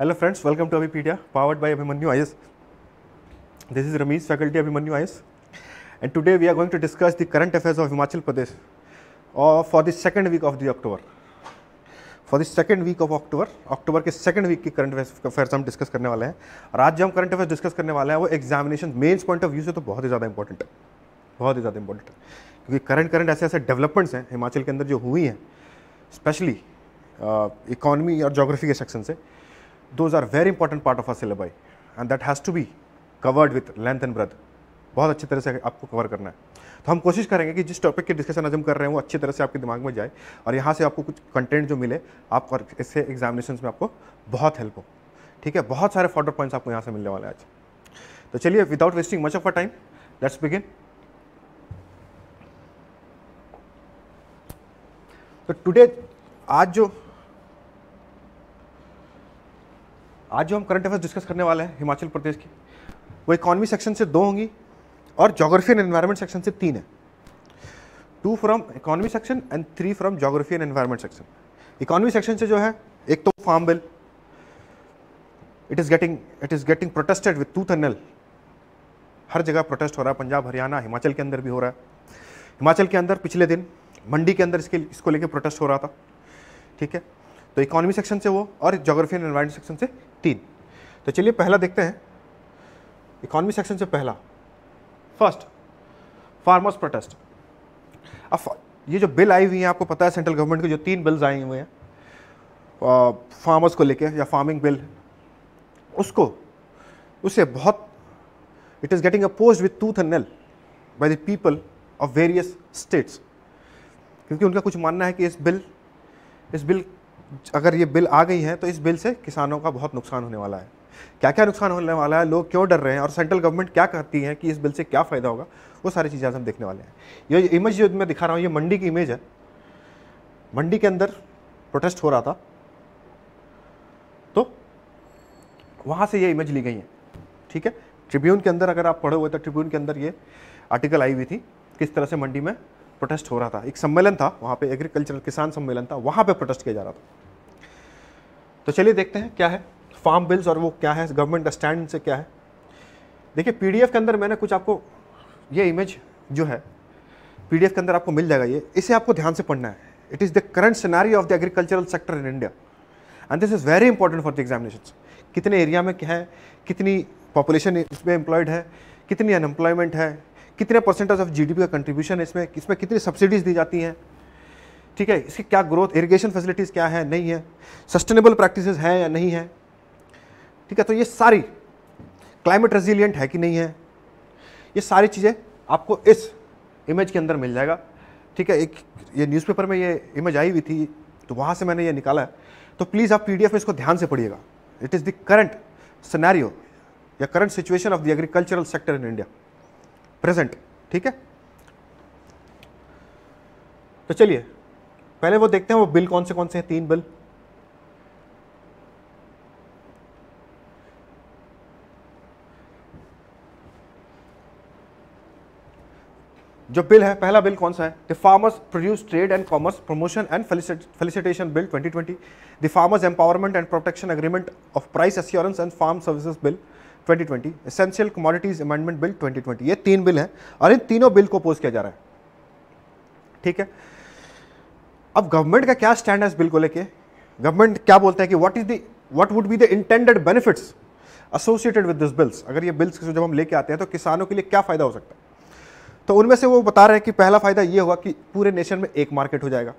Hello friends welcome to Abhipedia powered by Abhimanyu IS. This is Ramesh, faculty Abhimanyu IS, and today we are going to discuss the current affairs of Himachal Pradesh और for the second week of the October for the second week of October October के second week के current affairs हम discuss करने वाले हैं और आज जो हम करंट अफेयर्स डिस्कस करने वाले हैं वो examination mains point of view से तो बहुत ही ज़्यादा इंपॉर्टेंट है बहुत ही ज़्यादा इंपॉर्टेंट है क्योंकि करंट करंट ऐसे ऐसे डेवलपमेंट्स हैं हिमाचल के अंदर जो हुई हैं स्पेशली इकॉनमी uh, और जोग्राफी के सेक्शन से those are very important part of our syllabi and that has to be covered with length and breadth बहुत अच्छी तरह से आपको कवर करना है तो हम कोशिश करेंगे कि जिस टॉपिक के डिस्कशन आज हम कर रहे हैं वो अच्छी तरह से आपके दिमाग में जाए और यहाँ से आपको कुछ कंटेंट जो मिले आप और इससे एग्जामिनेशन में आपको बहुत हेल्प हो ठीक है बहुत सारे फोटो पॉइंट्स आपको यहाँ से मिलने वाले हैं आज तो चलिए without wasting much of a time let's begin तो टुडे आज जो आज जो हम करंट अफेयर्स डिस्कस करने वाले हैं हिमाचल प्रदेश की वो इकॉनमी सेक्शन से दो होंगी और जोग्राफी एंड एनवायरनमेंट सेक्शन से तीन है two from economy section and three from geography and environment section economy section से जो है एक तो farm bill it is getting it is getting protested with tooth nail हर जगह प्रोटेस्ट हो रहा है पंजाब हरियाणा हिमाचल के अंदर भी हो रहा है हिमाचल के अंदर पिछले दिन मंडी के अंदर इसके इसको लेकर प्रोटेस्ट हो रहा था ठीक है तो इकोनॉमी सेक्शन से वो और जोग्राफी एंड एनवायरमेंट सेक्शन से तीन तो चलिए पहला देखते हैं इकोनॉमी सेक्शन से पहला फर्स्ट फार्मर्स प्रोटेस्ट अब ये जो बिल आई हुई है आपको पता है सेंट्रल गवर्नमेंट के जो तीन बिल्स आए हुए हैं फार्मर्स को लेके या फार्मिंग बिल उसको उसे बहुत it is getting oppose with tooth and nail by the people of various states क्योंकि उनका कुछ मानना है कि इस बिल इस बिल अगर ये बिल आ गई हैं तो इस बिल से किसानों का बहुत नुकसान होने वाला है क्या क्या नुकसान होने वाला है लोग क्यों डर रहे हैं और सेंट्रल गवर्नमेंट क्या कहती है कि इस बिल से क्या फ़ायदा होगा वो सारी चीज़ें हम देखने वाले हैं ये इमेज जो मैं दिखा रहा हूँ ये मंडी की इमेज है मंडी के अंदर प्रोटेस्ट हो रहा था तो वहाँ से ये इमेज ली गई है ठीक है ट्रिब्यून के अंदर अगर आप पढ़े हुए तो ट्रिब्यून के अंदर ये आर्टिकल आई हुई थी किस तरह से मंडी में प्रोटेस्ट हो रहा था एक सम्मेलन था वहाँ पे एग्रीकल्चरल किसान सम्मेलन था वहाँ पे प्रोटेस्ट किया जा रहा था तो चलिए देखते हैं क्या है फार्म बिल्स और वो क्या है गवर्नमेंट स्टैंड से क्या है देखिए पीडीएफ के अंदर मैंने कुछ आपको ये इमेज जो है पीडीएफ के अंदर आपको मिल जाएगा ये इसे आपको ध्यान से पढ़ना है it is the current scenario of the agricultural sector in India and this is very important for the examination कितने एरिया में क्या है कितनी पॉपुलेशन इसमें एम्प्लॉयड है कितनी अनएम्प्लॉयमेंट है कितने परसेंटेज ऑफ जीडीपी का कंट्रीब्यूशन है इसमें इसमें कितनी सब्सिडीज दी जाती हैं ठीक है इसकी क्या ग्रोथ इरीगेशन फैसिलिटीज़ क्या है नहीं है सस्टेनेबल प्रैक्टिस हैं या नहीं है ठीक है तो ये सारी क्लाइमेट रेजिलियंट है कि नहीं है ये सारी चीज़ें आपको इस इमेज के अंदर मिल जाएगा ठीक है एक ये न्यूज़पेपर में ये इमेज आई हुई थी तो वहाँ से मैंने ये निकाला है तो प्लीज़ आप पीडीएफ में इसको ध्यान से पढ़िएगा it is the current scenario या current situation of the agricultural sector in India present ठीक है तो चलिए पहले वो देखते हैं वो बिल कौन से कौन से हैं तीन बिल जो बिल है पहला बिल कौन सा है the farmers produce trade and commerce promotion and facilitation bill 2020 the farmers empowerment and protection agreement of price assurance and farm services bill 2020 2020 essential commodities amendment bill 2020 ये तीन बिल हैं और इन तीनों बिल को पोज किया जा रहा है ठीक है अब गवर्नमेंट का क्या स्टैंड है इस बिल को लेके गवर्नमेंट क्या बोलता है कि what is the what would be the intended benefits associated with this bills अगर ये बिल्स जब हम लेके आते हैं तो किसानों के लिए क्या फ़ायदा हो सकता है तो उनमें से वो बता रहे हैं कि पहला फ़ायदा ये हुआ कि पूरे नेशन में एक मार्केट हो जाएगा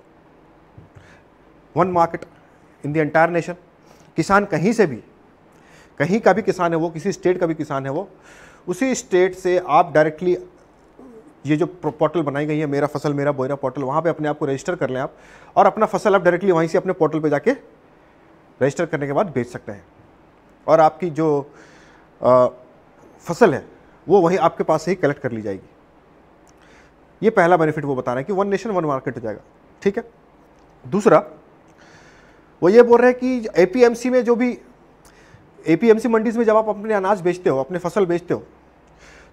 one market in the entire nation किसान कहीं से भी कहीं का भी किसान है वो किसी स्टेट का भी किसान है वो उसी स्टेट से आप डायरेक्टली ये जो पोर्टल बनाई गई है मेरा फसल मेरा बोयरा पोर्टल वहाँ पे अपने आप को रजिस्टर कर लें आप और अपना फसल आप डायरेक्टली वहीं से अपने पोर्टल पे जाके रजिस्टर करने के बाद बेच सकते हैं और आपकी जो आ, फसल है वो वहीं आपके पास से ही कलेक्ट कर ली जाएगी ये पहला बेनिफिट वो बता रहे हैं कि वन नेशन वन मार्केट हो जाएगा ठीक है दूसरा वो ये बोल रहे हैं कि ए में जो भी एपीएमसी मंडीज में जब आप अपने अनाज बेचते हो अपने फसल बेचते हो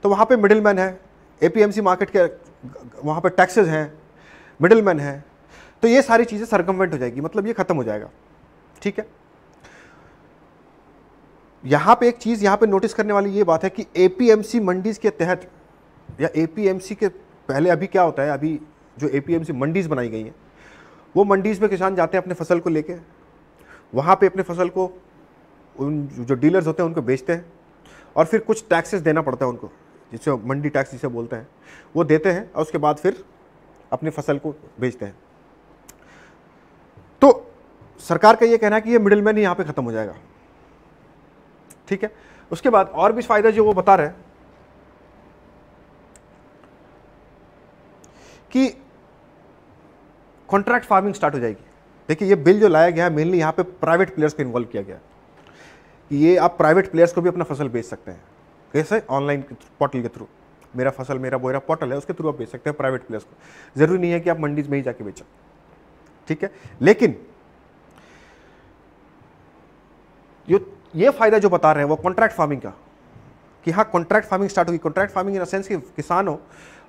तो वहाँ पे मिडिल मैन है एपीएमसी मार्केट के वहाँ पे टैक्सेस हैं मिडिल मैन है तो ये सारी चीज़ें सरकमवेंट हो जाएगी मतलब ये ख़त्म हो जाएगा ठीक है यहाँ पे एक चीज़ यहाँ पे नोटिस करने वाली ये बात है कि सी मंडीज़ के तहत या सी के पहले अभी क्या होता है अभी जो सी मंडीज़ बनाई गई हैं वो मंडीज़ में किसान जाते हैं अपने फसल को लेके वहाँ पे अपने फसल को उन जो डीलर्स होते हैं उनको बेचते हैं और फिर कुछ टैक्सेस देना पड़ता है उनको जिसे मंडी टैक्स जिसे बोलते हैं वो देते हैं और उसके बाद फिर अपनी फसल को बेचते हैं तो सरकार का ये कहना है कि ये मिडिल मैन ही यहाँ पर ख़त्म हो जाएगा ठीक है उसके बाद और भी फायदा जो वो बता रहे हैं कि कॉन्ट्रैक्ट फार्मिंग स्टार्ट हो जाएगी देखिए ये बिल जो लाया गया है मेनली यहाँ पे प्राइवेट प्लेयर्स को इन्वॉल्व किया गया है कि ये आप प्राइवेट प्लेयर्स को भी अपना फसल बेच सकते हैं कैसे ऑनलाइन पोर्टल के थ्रू मेरा फसल मेरा बोरा पोर्टल है उसके थ्रू आप बेच सकते हैं प्राइवेट प्लेयर्स को ज़रूरी नहीं है कि आप मंडीज में ही जाके बेचो ठीक है लेकिन जो ये फ़ायदा जो बता रहे हैं वो कॉन्ट्रैक्ट फार्मिंग का कि हाँ कॉन्ट्रैक्ट फार्मिंग स्टार्ट होगी कॉन्ट्रैक्ट फार्मिंग इन सेंस कि किसान हो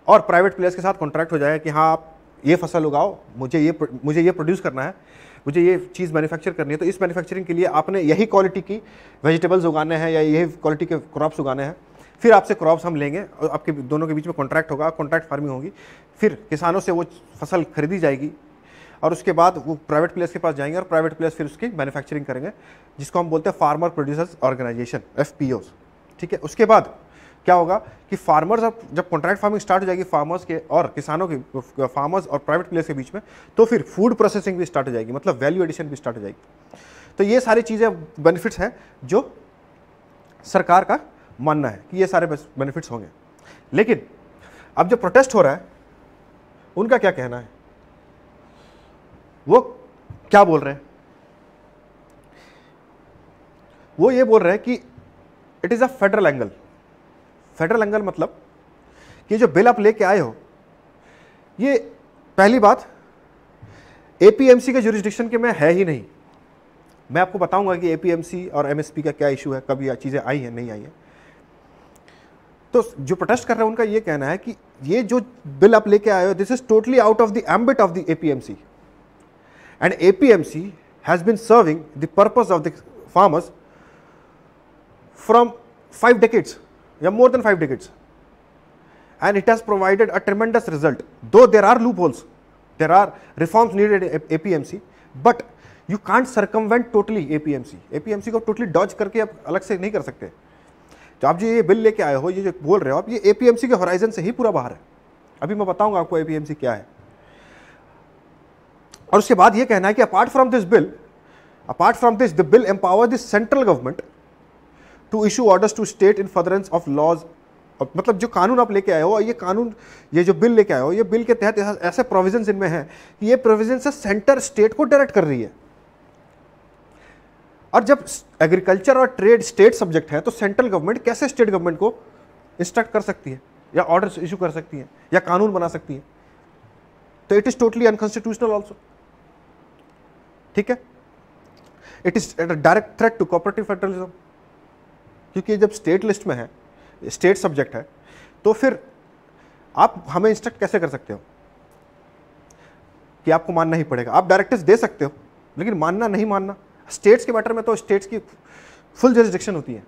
और प्राइवेट प्लेयर्स के साथ कॉन्ट्रैक्ट हो जाएगा कि हाँ आप ये फसल उगाओ मुझे ये मुझे ये प्रोड्यूस करना है मुझे ये चीज़ मैन्युफैक्चर करनी है तो इस मैन्युफैक्चरिंग के लिए आपने यही क्वालिटी की वेजिटेबल्स उगाने हैं या यही क्वालिटी के क्रॉप्स उगाने हैं फिर आपसे क्रॉप्स हम लेंगे और आपके दोनों के बीच में कॉन्ट्रैक्ट होगा कॉन्ट्रैक्ट फार्मिंग होगी फिर किसानों से वो फसल खरीदी जाएगी और उसके बाद वो प्राइवेट प्लेयर्स के पास जाएंगे और प्राइवेट प्लेयर्स फिर उसकी मैन्युफैक्चरिंग करेंगे जिसको हम बोलते हैं फार्मर प्रोड्यूसर्स ऑर्गेनाइजेशन एफ ठीक है उसके बाद क्या होगा कि फार्मर्स अब जब कॉन्ट्रैक्ट फार्मिंग स्टार्ट हो जाएगी फार्मर्स के और किसानों के फार्मर्स और प्राइवेट प्लेयर्स के बीच में तो फिर फूड प्रोसेसिंग भी स्टार्ट हो जाएगी मतलब वैल्यू एडिशन भी स्टार्ट हो जाएगी तो ये सारी चीज़ें बेनिफिट्स हैं जो सरकार का मानना है कि ये सारे बेनिफिट्स होंगे लेकिन अब जो प्रोटेस्ट हो रहा है उनका क्या कहना है वो क्या बोल रहे हैं वो ये बोल रहे हैं कि it is a federal angle federal angle मतलब कि जो बिल आप लेके आए हो ये पहली बात एपीएमसी के जुरिस्डिक्शन के में है ही नहीं मैं आपको बताऊंगा कि एपीएमसी और एमएसपी का क्या इशू है कब चीज़ें आई हैं नहीं आई हैं तो जो प्रोटेस्ट कर रहे हैं उनका ये कहना है कि ये जो बिल आप लेके आए हो this is totally out of the ambit of the APMC and APMC has been serving the purpose of the farmers from five decades या more than five decades and it has provided a tremendous result though there are loop holes there are reforms needed A P M C but you can't circumvent totally A P M C A P M C को totally Dodge करके आप अलग से नहीं कर सकते तो आप जो ये बिल लेके आए हो ये जो बोल रहे हो आप ये ए पी एम सी के हॉराइजन से ही पूरा बाहर है अभी मैं बताऊंगा आपको ए पी एम सी क्या है और उसके बाद ये कहना है कि apart from this bill apart from this the bill empower this central government to issue orders to state in furtherance of laws मतलब जो कानून आप लेके आए हो ये कानून ये जो बिल लेके आए हो ये बिल के तहत ऐसे प्रोविजन इनमें हैं कि ये प्रोविजन से सेंटर स्टेट को डायरेक्ट कर रही है और जब एग्रीकल्चर और ट्रेड स्टेट सब्जेक्ट है तो सेंट्रल गवर्नमेंट कैसे स्टेट गवर्नमेंट को इंस्ट्रक्ट कर सकती है या ऑर्डर इशू कर सकती है या कानून बना सकती है तो it is totally unconstitutional also ठीक है it is direct threat to cooperative federalism क्योंकि जब स्टेट लिस्ट में है स्टेट सब्जेक्ट है तो फिर आप हमें इंस्ट्रक्ट कैसे कर सकते हो कि आपको मानना ही पड़ेगा आप डायरेक्टिव दे सकते हो लेकिन मानना नहीं मानना स्टेट्स के मैटर में तो स्टेट्स की फुल जरिस्डिक्शन होती है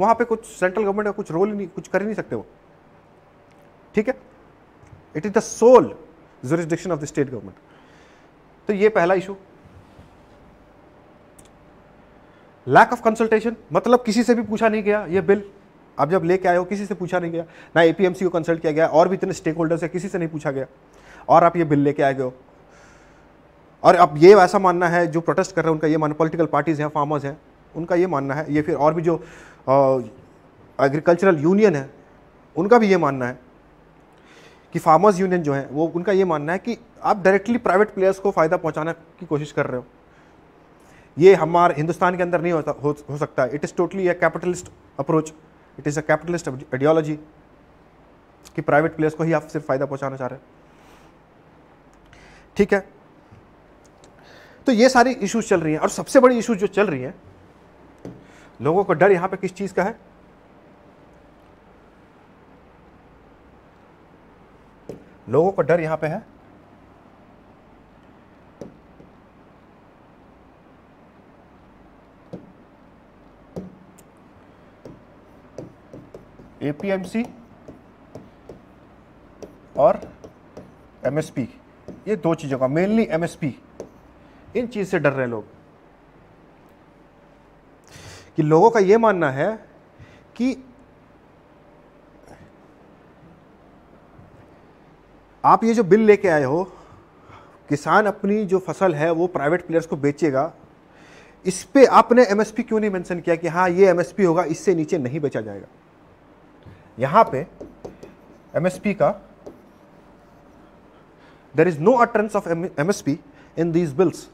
वहाँ पे कुछ सेंट्रल गवर्नमेंट का कुछ रोल ही नहीं कुछ कर ही नहीं सकते वो ठीक है it is the sole jurisdiction of the state government तो ये पहला इशू लैक ऑफ कंसल्टेशन मतलब किसी से भी पूछा नहीं गया ये बिल आप जब लेके आए हो किसी से पूछा नहीं गया ना ए को कंसल्ट किया गया और भी इतने स्टेक होल्डर से किसी से नहीं पूछा गया और आप ये बिल लेके आए गए हो और अब ये ऐसा मानना है जो प्रोटेस्ट कर रहे हैं उनका ये मानना पॉलिटिकल पार्टीज़ हैं फार्मर्स हैं उनका ये मानना है ये फिर और भी जो एग्रीकल्चरल यूनियन है उनका भी ये मानना है कि फार्मर्स यूनियन जो है वो उनका ये मानना है कि आप डायरेक्टली प्राइवेट प्लेयर्स को फ़ायदा पहुंचाने की कोशिश कर रहे हो ये हमारे हिंदुस्तान के अंदर नहीं होता हो, हो सकता it is totally a capitalist approach it is a capitalist ideology कि प्राइवेट प्लेयर्स को ही आप सिर्फ फ़ायदा पहुंचाना चाह रहे हैं ठीक है तो ये सारी इश्यूज चल रही हैं और सबसे बड़ी इशूज जो चल रही हैं लोगों को डर यहां पे किस चीज़ का है लोगों को डर यहां पे है एपीएमसी और एमएसपी ये दो चीज़ों का मेनली एमएसपी इन चीज़ से डर रहे हैं लोग कि लोगों का ये मानना है कि आप ये जो बिल लेके आए हो किसान अपनी जो फसल है वो प्राइवेट प्लेयर्स को बेचेगा इस पर आपने एमएसपी क्यों नहीं मेंशन किया कि हाँ ये एमएसपी होगा इससे नीचे नहीं बेचा जाएगा यहां पे एमएसपी का there is no utterance of MSP in these bills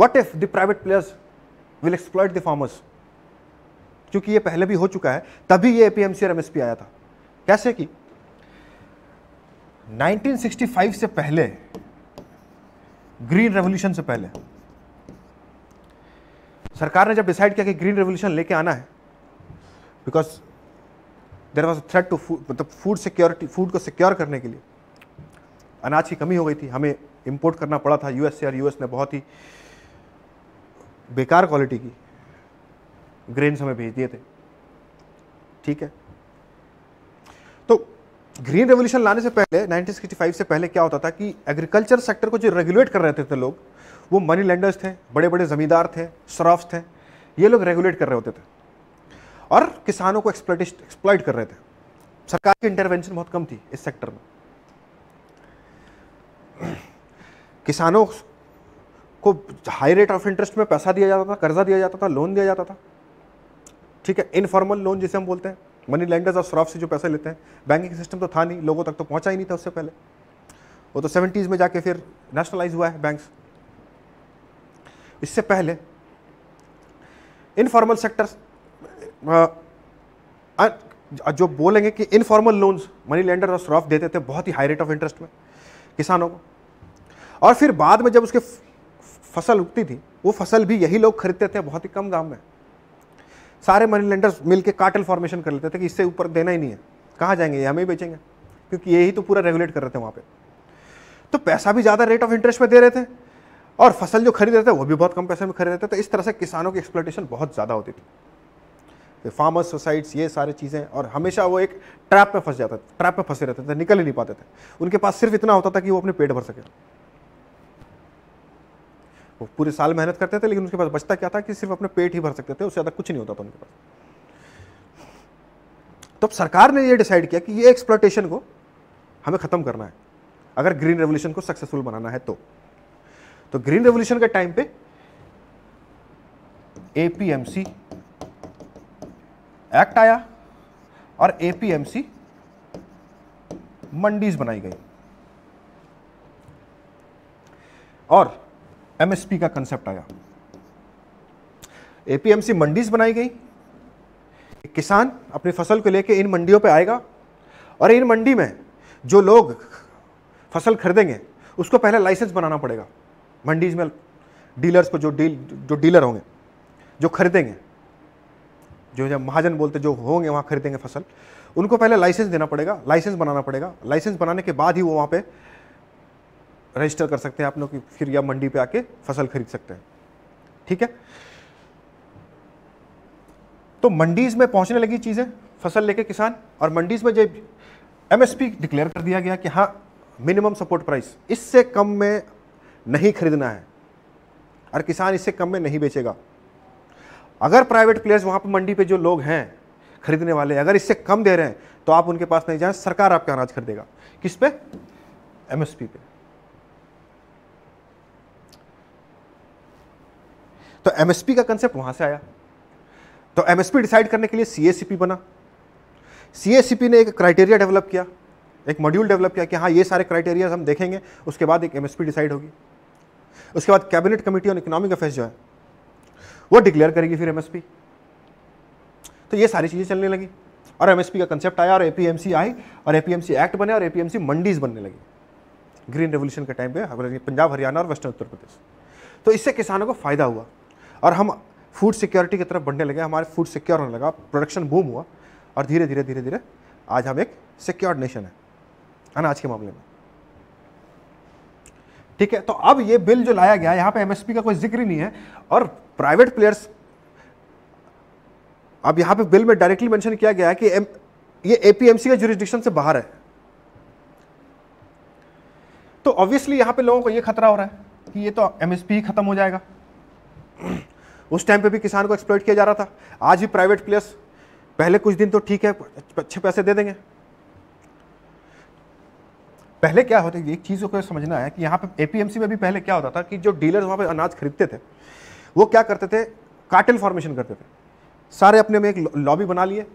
what if the private players will exploit the farmers क्योंकि ये पहले भी हो चुका है तभी ये एपीएमसी और एमएसपी आया था कैसे कि 1965 से पहले ग्रीन रेवोल्यूशन से पहले सरकार ने जब डिसाइड किया कि ग्रीन रेवोल्यूशन लेके आना है because there was a threat to food मतलब फूड सिक्योरिटी फूड को सिक्योर करने के लिए अनाज की कमी हो गई थी हमें इम्पोर्ट करना पड़ा था यूएस से और यूएस ने बहुत ही बेकार क्वालिटी की ग्रेन्स हमें भेज दिए थे ठीक है तो ग्रीन रेवोल्यूशन लाने से पहले 1965 से पहले क्या होता था कि एग्रीकल्चर सेक्टर को जो रेगुलेट कर रहे थे, थे लोग वो मनी लेंडर्स थे बड़े बड़े ज़मींदार थे शराफ्स थे ये लोग रेगुलेट कर रहे होते थे और किसानों को एक्सप्लाइटिस्ट एक्सप्लाइट कर रहे थे सरकार की इंटरवेंशन बहुत कम थी इस सेक्टर में किसानों को हाई रेट ऑफ इंटरेस्ट में पैसा दिया जाता था कर्जा दिया जाता था लोन दिया जाता था ठीक है इनफॉर्मल लोन जिसे हम बोलते हैं मनी लैंडर्स और श्रॉफ से जो पैसे लेते हैं बैंकिंग सिस्टम तो था नहीं लोगों तक तो पहुंचा ही नहीं था उससे पहले वो तो सेवेंटीज़ में जाके फिर नेशनलाइज हुआ है बैंक्स इससे पहले इनफॉर्मल सेक्टर्स जो बोलेंगे कि इनफॉर्मल लोन्स मनी लेंडर और सॉफ्ट देते थे बहुत ही हाई रेट ऑफ इंटरेस्ट में किसानों को और फिर बाद में जब उसके फसल उगती थी वो फसल भी यही लोग खरीदते थे बहुत ही कम दाम में सारे मनी लेंडर्स मिल के कार्टल फॉर्मेशन कर लेते थे कि इससे ऊपर देना ही नहीं है कहाँ जाएंगे ये हमें ही बेचेंगे क्योंकि यही तो पूरा रेगुलेट कर रहे थे वहाँ पे तो पैसा भी ज़्यादा रेट ऑफ इंटरेस्ट में दे रहे थे और फसल जो खरीद रहे थे वो भी बहुत कम पैसे में खरीद रहे थे तो इस तरह से किसानों की एक्सप्लोटेशन बहुत ज़्यादा होती थी फार्मर्स सोसाइट्स ये सारी चीज़ें और हमेशा वो एक ट्रैप में फंस जाता था ट्रैप में फंसे रहते थे निकल ही नहीं पाते थे उनके पास सिर्फ इतना होता था कि वो अपने पेट भर सके वो पूरे साल मेहनत करते थे लेकिन उनके पास बचता क्या था कि सिर्फ अपने पेट ही भर सकते थे उससे ज़्यादा कुछ नहीं होता था उनके पास तो अब सरकार ने ये डिसाइड किया कि ये एक्सप्लोटेशन को हमें ख़त्म करना है अगर ग्रीन रेवोल्यूशन को सक्सेसफुल बनाना है तो तो ग्रीन रेवोल्यूशन के टाइम पे एपीएमसी एक्ट आया और एपीएमसी मंडीज बनाई गई और एमएसपी का कंसेप्ट आया एपीएमसी मंडीज बनाई गई किसान अपनी फसल को लेके इन मंडियों पे आएगा और इन मंडी में जो लोग फसल खरीदेंगे उसको पहले लाइसेंस बनाना पड़ेगा मंडीज में डीलर्स को जो डील जो डीलर होंगे जो खरीदेंगे जो जब महाजन बोलते जो होंगे वहाँ खरीदेंगे फसल उनको पहले लाइसेंस देना पड़ेगा लाइसेंस बनाना पड़ेगा लाइसेंस बनाने के बाद ही वो वहाँ पे रजिस्टर कर सकते हैं आप लोग फिर या मंडी पे आके फसल खरीद सकते हैं ठीक है तो मंडीज में पहुंचने लगी चीज़ें फसल लेके किसान और मंडीज में जब एमएसपी डिक्लेयर कर दिया गया कि हाँ मिनिमम सपोर्ट प्राइस इससे कम में नहीं खरीदना है और किसान इससे कम में नहीं बेचेगा अगर प्राइवेट प्लेयर्स वहाँ पर मंडी पर जो लोग हैं खरीदने वाले अगर इससे कम दे रहे हैं तो आप उनके पास नहीं जाएं सरकार आपका अनाज खरीदेगा किस पे एमएसपी पे तो एमएसपी का कंसेप्ट वहां से आया तो एमएसपी डिसाइड करने के लिए सीएसीपी बना सीएसीपी ने एक क्राइटेरिया डेवलप किया एक मॉड्यूल डेवलप किया कि हाँ ये सारे क्राइटेरिया हम देखेंगे उसके बाद एक एमएसपी डिसाइड होगी उसके बाद cabinet committee on economic affairs जो है वो डिक्लेयर करेगी फिर एमएसपी तो ये सारी चीज़ें चलने लगी और एमएसपी का कंसेप्ट आया और एपीएमसी आई और एपीएमसी एक्ट बने और एपीएमसी मंडीज बनने लगी ग्रीन रेवोल्यूशन के टाइम पे पंजाब हरियाणा और वेस्टर्न उत्तर प्रदेश तो इससे किसानों को फ़ायदा हुआ और हम फूड सिक्योरिटी की तरफ बढ़ने लगे हमारे फूड सिक्योर होने लगा प्रोडक्शन बूम हुआ और धीरे धीरे धीरे धीरे आज हम एक सिक्योर्ड नेशन है अनाज के मामले में ठीक है तो अब ये बिल जो लाया गया यहाँ पे एमएसपी का कोई जिक्र ही नहीं है और प्राइवेट प्लेयर्स अब यहां पे बिल में डायरेक्टली मेंशन किया गया है कि एम, ये एपीएमसी के जुरिस्डिक्शन से बाहर है तो ऑब्वियसली यहां पे लोगों को ये खतरा हो रहा है कि ये तो एमएसपी खत्म हो जाएगा उस टाइम पे भी किसान को एक्सप्लोइट किया जा रहा था आज भी प्राइवेट प्लेयर्स पहले कुछ दिन तो ठीक है अच्छे पैसे दे देंगे पहले क्या होता है एक चीज़ को समझना है कि यहां पे एपीएमसी में भी पहले क्या होता था कि जो डीलर वहां पे अनाज खरीदते थे वो क्या करते थे कार्टेल फॉर्मेशन करते थे सारे अपने में एक लॉबी बना लिए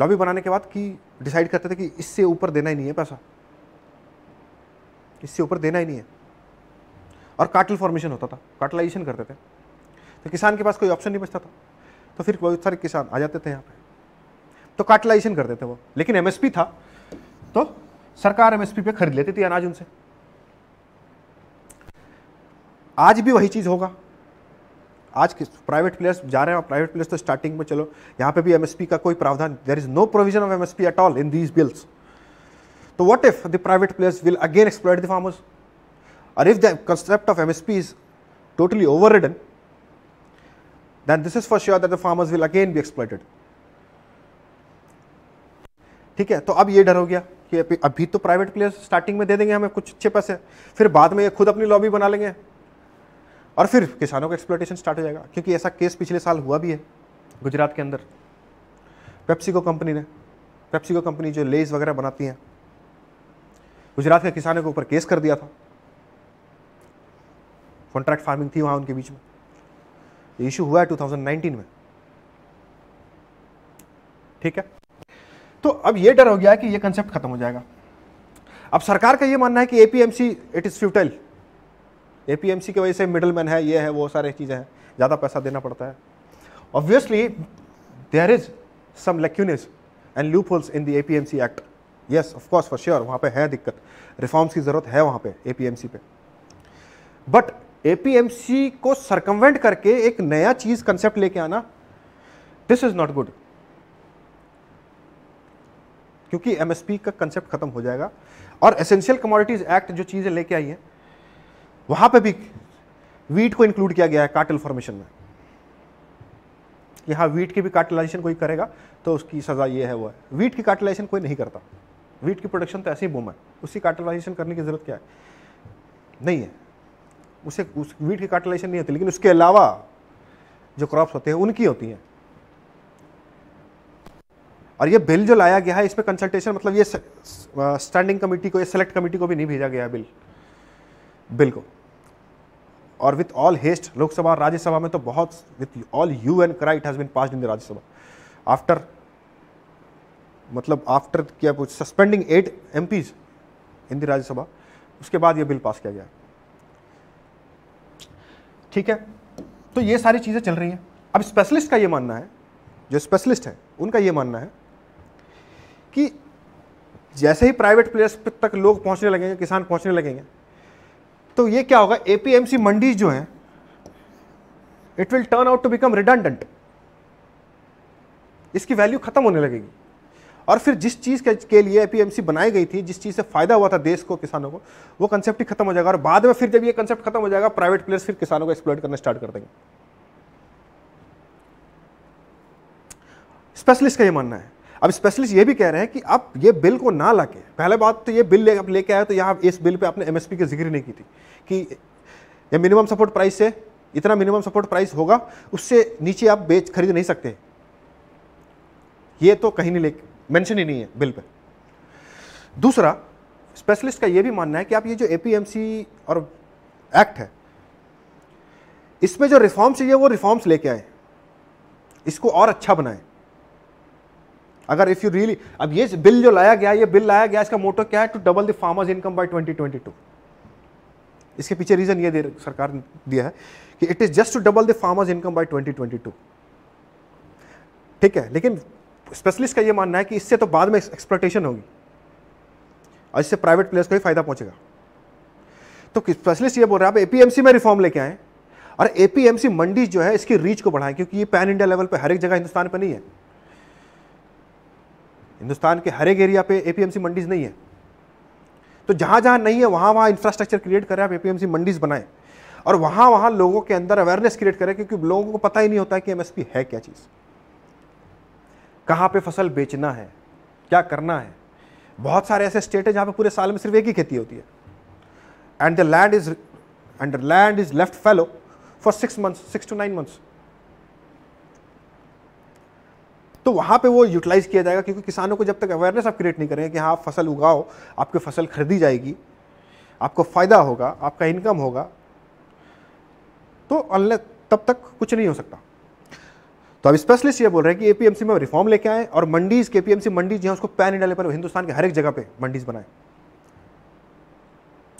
लॉबी बनाने के बाद कि डिसाइड करते थे कि इससे ऊपर देना ही नहीं है पैसा इससे ऊपर देना ही नहीं है और कार्टल फॉर्मेशन होता था कार्टलाइजेशन करते थे तो किसान के पास कोई ऑप्शन नहीं बचता था तो फिर बहुत सारे किसान आ जाते थे यहाँ पे तो कार्टलाइजेशन करते थे वो लेकिन एमएसपी था तो सरकार एमएसपी पे खरीद लेती थी अनाज उनसे आज भी वही चीज़ होगा आज किस प्राइवेट प्लेयर्स जा रहे हैं और प्राइवेट प्लेयर्स तो स्टार्टिंग में चलो यहाँ पे भी एमएसपी का कोई प्रावधान there is no provision of MSP at all in these bills तो what if the private players will again explore the farmers और if the concept of MSP is totally overridden then this is for sure that the farmers will again be exploited ठीक है तो अब ये डर हो गया कि अभी तो प्राइवेट प्लेयर्स स्टार्टिंग में दे देंगे हमें कुछ अच्छे पैसे फिर बाद में ये खुद अपनी लॉबी बना लेंगे और फिर किसानों का एक्सप्लोटेशन स्टार्ट हो जाएगा क्योंकि ऐसा केस पिछले साल हुआ भी है गुजरात के अंदर पेप्सिको कंपनी ने पेप्सिको कंपनी जो लेज वगैरह बनाती हैं गुजरात के किसानों के ऊपर केस कर दिया था कॉन्ट्रैक्ट फार्मिंग थी वहाँ उनके बीच में ये इशू हुआ है 2019 में ठीक है तो अब ये डर हो गया है कि ये कंसेप्ट खत्म हो जाएगा अब सरकार का ये मानना है कि APMC it is futile a की वजह से मिडल मैन है ये है वो सारी चीज़ें हैं ज़्यादा पैसा देना पड़ता है obviously there is some lacunas and loop holes in the a act yes of course for sure वहाँ पे है दिक्कत रिफॉर्म्स की ज़रूरत है वहाँ पे ए पे बट ए को सरकमवेंट करके एक नया चीज़ कंसेप्ट लेके आना दिस इज़ नॉट गुड क्योंकि एमएसपी का कंसेप्ट खत्म हो जाएगा और एसेंशियल कमोडिटीज़ एक्ट जो चीज़ें लेके आई है वहां पे भी वीट को इंक्लूड किया गया है कार्टल फॉर्मेशन में यहां वीट की भी कार्टिलाइजेशन कोई करेगा तो उसकी सज़ा ये है वो है वीट की कार्टिलाइजेशन कोई नहीं करता वीट की प्रोडक्शन तो ऐसे ही बूम है उसी कार्टलाइजेशन करने की ज़रूरत क्या है नहीं है उसे उस वीट की कार्टलाइजेशन नहीं होती लेकिन उसके अलावा जो क्रॉप्स होते हैं उनकी होती हैं और ये बिल जो लाया गया है इसमें कंसल्टेशन मतलब ये स्टैंडिंग कमेटी को या सेलेक्ट कमेटी को भी नहीं भेजा गया बिल बिल को और with all haste Lok Sabha Rajya Sabha में तो बहुत with all hue and cry has been pass in the Rajya Sabha after मतलब आफ्टर क्या कुछ suspending eight M in the Rajya Sabha उसके बाद यह बिल पास किया गया ठीक है तो ये सारी चीज़ें चल रही हैं अब स्पेशलिस्ट का ये मानना है जो स्पेशलिस्ट है उनका ये मानना है कि जैसे ही प्राइवेट प्लेयर्स तक लोग पहुंचने लगेंगे किसान पहुंचने लगेंगे तो ये क्या होगा एपीएमसी मंडी जो है it will turn out to become redundant इसकी वैल्यू खत्म होने लगेगी और फिर जिस चीज़ के, के लिए एपीएमसी बनाई गई थी जिस चीज़ से फायदा हुआ था देश को किसानों को वो कंसेप्ट ही खत्म हो जाएगा और बाद में फिर जब ये कंसेप्ट खत्म हो जाएगा प्राइवेट प्लेयर्स फिर किसानों को एक्सप्लोर करना स्टार्ट कर देंगे स्पेशलिस्ट का ये मानना है अब स्पेशलिस्ट ये भी कह रहे हैं कि आप ये बिल को ना ला के पहले बात तो ये बिल ले, लेके आए तो यहाँ इस बिल पे आपने एमएसपी की जिक्र नहीं की थी कि ये मिनिमम सपोर्ट प्राइस से इतना मिनिमम सपोर्ट प्राइस होगा उससे नीचे आप बेच खरीद नहीं सकते ये तो कहीं नहीं ले मैंशन ही नहीं है बिल पे दूसरा स्पेशलिस्ट का ये भी मानना है कि आप ये जो ए और एक्ट है इसमें जो रिफॉर्म्स चाहिए वो रिफॉर्म्स लेके आए इसको और अच्छा बनाएं अगर इफ़ यू रियली अब ये बिल जो लाया गया ये बिल लाया गया इसका मोटो क्या है to double the farmers income by 2022 इसके पीछे रीज़न ये दे सरकार ने दिया है कि it is just to double the farmers income by 2022 ठीक है लेकिन स्पेशलिस्ट का ये मानना है कि इससे तो बाद में एक्सप्लोटेशन होगी और इससे प्राइवेट प्लेयर्स को ही फायदा पहुंचेगा तो स्पेशलिस्ट ये बोल रहे हैं आप एपीएमसी में रिफॉर्म लेके आए और एपीएमसी मंडी जो है इसकी रीच को बढ़ाएं क्योंकि ये पैन इंडिया लेवल पर हर एक जगह हिंदुस्तान पर नहीं है हिंदुस्तान के हर एक एरिया पे एपीएमसी मंडीज नहीं है तो जहां जहाँ नहीं है वहाँ वहाँ इंफ्रास्ट्रक्चर क्रिएट करें आप एपीएमसी मंडीज बनाएं और वहाँ वहाँ लोगों के अंदर अवेयरनेस क्रिएट करें क्योंकि लोगों को पता ही नहीं होता है कि एमएसपी है क्या चीज़ कहाँ पे फसल बेचना है क्या करना है बहुत सारे ऐसे स्टेट हैं जहाँ पे पूरे साल में सिर्फ एक ही खेती होती है and the land is and the land is left fallow for six months six to nine months तो वहाँ पे वो यूटिलाइज़ किया जाएगा क्योंकि किसानों को जब तक अवेयरनेस आप क्रिएट नहीं करेंगे कि हाँ आप फसल उगाओ आपकी फसल खरीदी जाएगी आपको फ़ायदा होगा आपका इनकम होगा तो अनलेस तब तक कुछ नहीं हो सकता तो अब स्पेशलिस्ट ये बोल रहे हैं कि एपीएमसी में रिफॉर्म लेके आए और मंडीज के एपीएमसी मंडीज जो उसको पैन इंडिया पर हिंदुस्तान के हर एक जगह पे मंडीज बनाए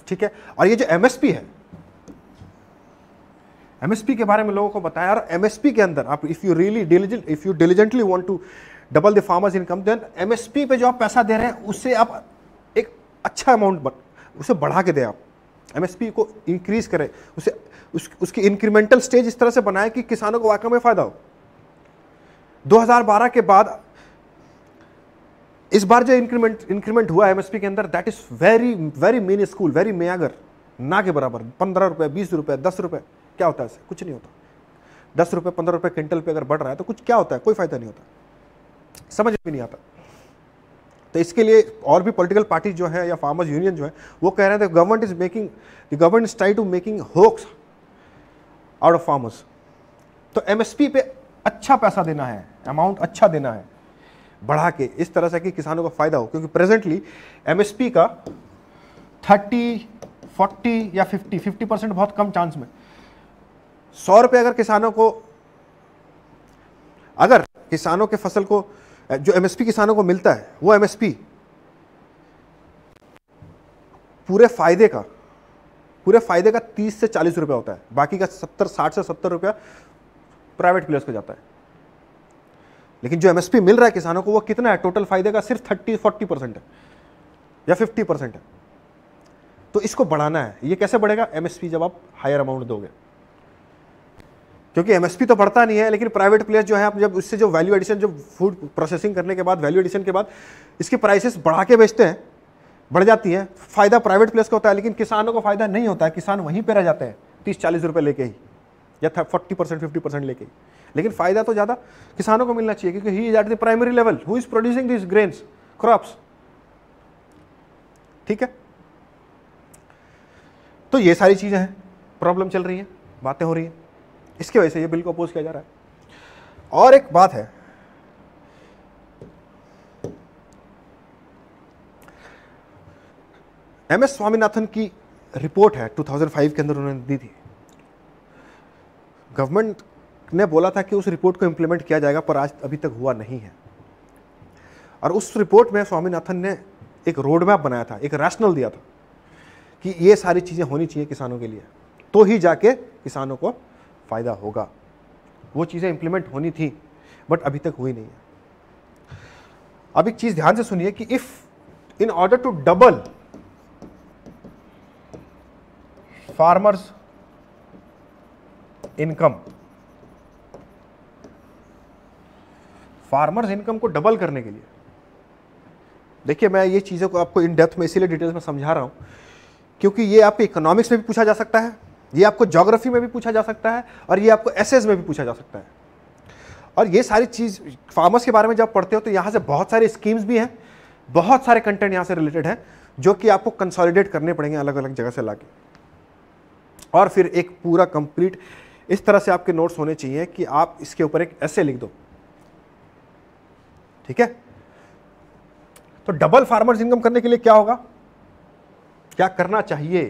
ठीक है और ये जो एमएसपी है एमएसपी के बारे में लोगों को बताया और एमएसपी के अंदर आप if you really diligent if you diligently want to double the farmers income then MSP पे जो आप पैसा दे रहे हैं उससे आप एक अच्छा अमाउंट उसे बढ़ा के दें आप एमएसपी को इंक्रीज करें उसे उस, उसकी इंक्रीमेंटल स्टेज इस तरह से बनाएं कि किसानों को वाकई में फ़ायदा हो 2012 के बाद इस बार जो इंक्रीमेंट इंक्रीमेंट हुआ एमएसपी के अंदर that is very very minuscule very meagre ना के बराबर पंद्रह रुपये बीस रुपये दस रुपये क्या होता है इससे कुछ नहीं होता दस रुपये पंद्रह रुपये क्विंटल पे अगर बढ़ रहा है तो कुछ क्या होता है कोई फायदा नहीं होता समझ में नहीं आता तो इसके लिए और भी पॉलिटिकल पार्टीज जो हैं या फार्मर्स यूनियन जो है वो कह रहे थे government is making the government is try to making hoax out of farmers तो एमएसपी पे अच्छा पैसा देना है अमाउंट अच्छा देना है बढ़ा के इस तरह से कि किसानों को फायदा हो क्योंकि प्रेजेंटली एमएसपी का थर्टी फोर्टी या फिफ्टी फिफ्टी परसेंट बहुत कम चांस में सौ रुपये अगर किसानों को अगर किसानों के फसल को जो एमएसपी किसानों को मिलता है वो एमएसपी पूरे फायदे का पूरे फायदे का तीस से चालीस रुपया होता है बाकी का सत्तर साठ से सत्तर रुपया प्राइवेट प्लेयर्स को जाता है लेकिन जो एमएसपी मिल रहा है किसानों को वो कितना है टोटल फायदे का सिर्फ थर्टी फोर्टी परसेंट है या फिफ्टी परसेंट है तो इसको बढ़ाना है ये कैसे बढ़ेगा एमएसपी जब आप हायर अमाउंट दोगे क्योंकि एमएसपी तो बढ़ता नहीं है लेकिन प्राइवेट प्लेयर जो है आप जब उससे जो वैल्यू एडिशन जो फूड प्रोसेसिंग करने के बाद वैल्यू एडिशन के बाद इसके प्राइसेस बढ़ा के बेचते हैं बढ़ जाती है फ़ायदा प्राइवेट प्लेयर्स का होता है लेकिन किसानों को फ़ायदा नहीं होता है किसान वहीं पर रह जाते हैं तीस चालीस रुपये लेके ही या फोर्टी परसेंट फिफ्टी परसेंट लेके ही लेकिन फ़ायदा तो ज़्यादा किसानों को मिलना चाहिए क्योंकि he is at the primary level who is producing this grains crops ठीक है तो ये सारी चीज़ें हैं प्रॉब्लम चल रही है बातें हो रही हैं इसके वजह से ये बिल को अपोज किया जा रहा है और एक बात है एम एस स्वामीनाथन की रिपोर्ट है 2005 के अंदर उन्होंने दी थी गवर्नमेंट ने बोला था कि उस रिपोर्ट को इंप्लीमेंट किया जाएगा पर आज अभी तक हुआ नहीं है और उस रिपोर्ट में स्वामीनाथन ने एक रोड मैप बनाया था एक रैशनल दिया था कि ये सारी चीज़ें होनी चाहिए किसानों के लिए तो ही जाके किसानों को फ़ायदा होगा वो चीज़ें इम्प्लीमेंट होनी थी बट अभी तक हुई नहीं है अब एक चीज़ ध्यान से सुनिए कि if in order to double farmers income farmers income को डबल करने के लिए देखिए मैं ये चीज़ों को आपको इन डेप्थ में इसीलिए डिटेल्स में समझा रहा हूँ क्योंकि ये आपके इकोनॉमिक्स में भी पूछा जा सकता है ये आपको जोग्राफी में भी पूछा जा सकता है और ये आपको एसेज में भी पूछा जा सकता है और ये सारी चीज़ फार्मर्स के बारे में जब पढ़ते हो तो यहाँ से बहुत सारे स्कीम्स भी हैं बहुत सारे कंटेंट यहाँ से रिलेटेड हैं जो कि आपको कंसोलिडेट करने पड़ेंगे अलग अलग जगह से ला और फिर एक पूरा कंप्लीट इस तरह से आपके नोट्स होने चाहिए कि आप इसके ऊपर एक ऐसे लिख दो ठीक है तो डबल फार्मर्स इनकम करने के लिए क्या होगा क्या करना चाहिए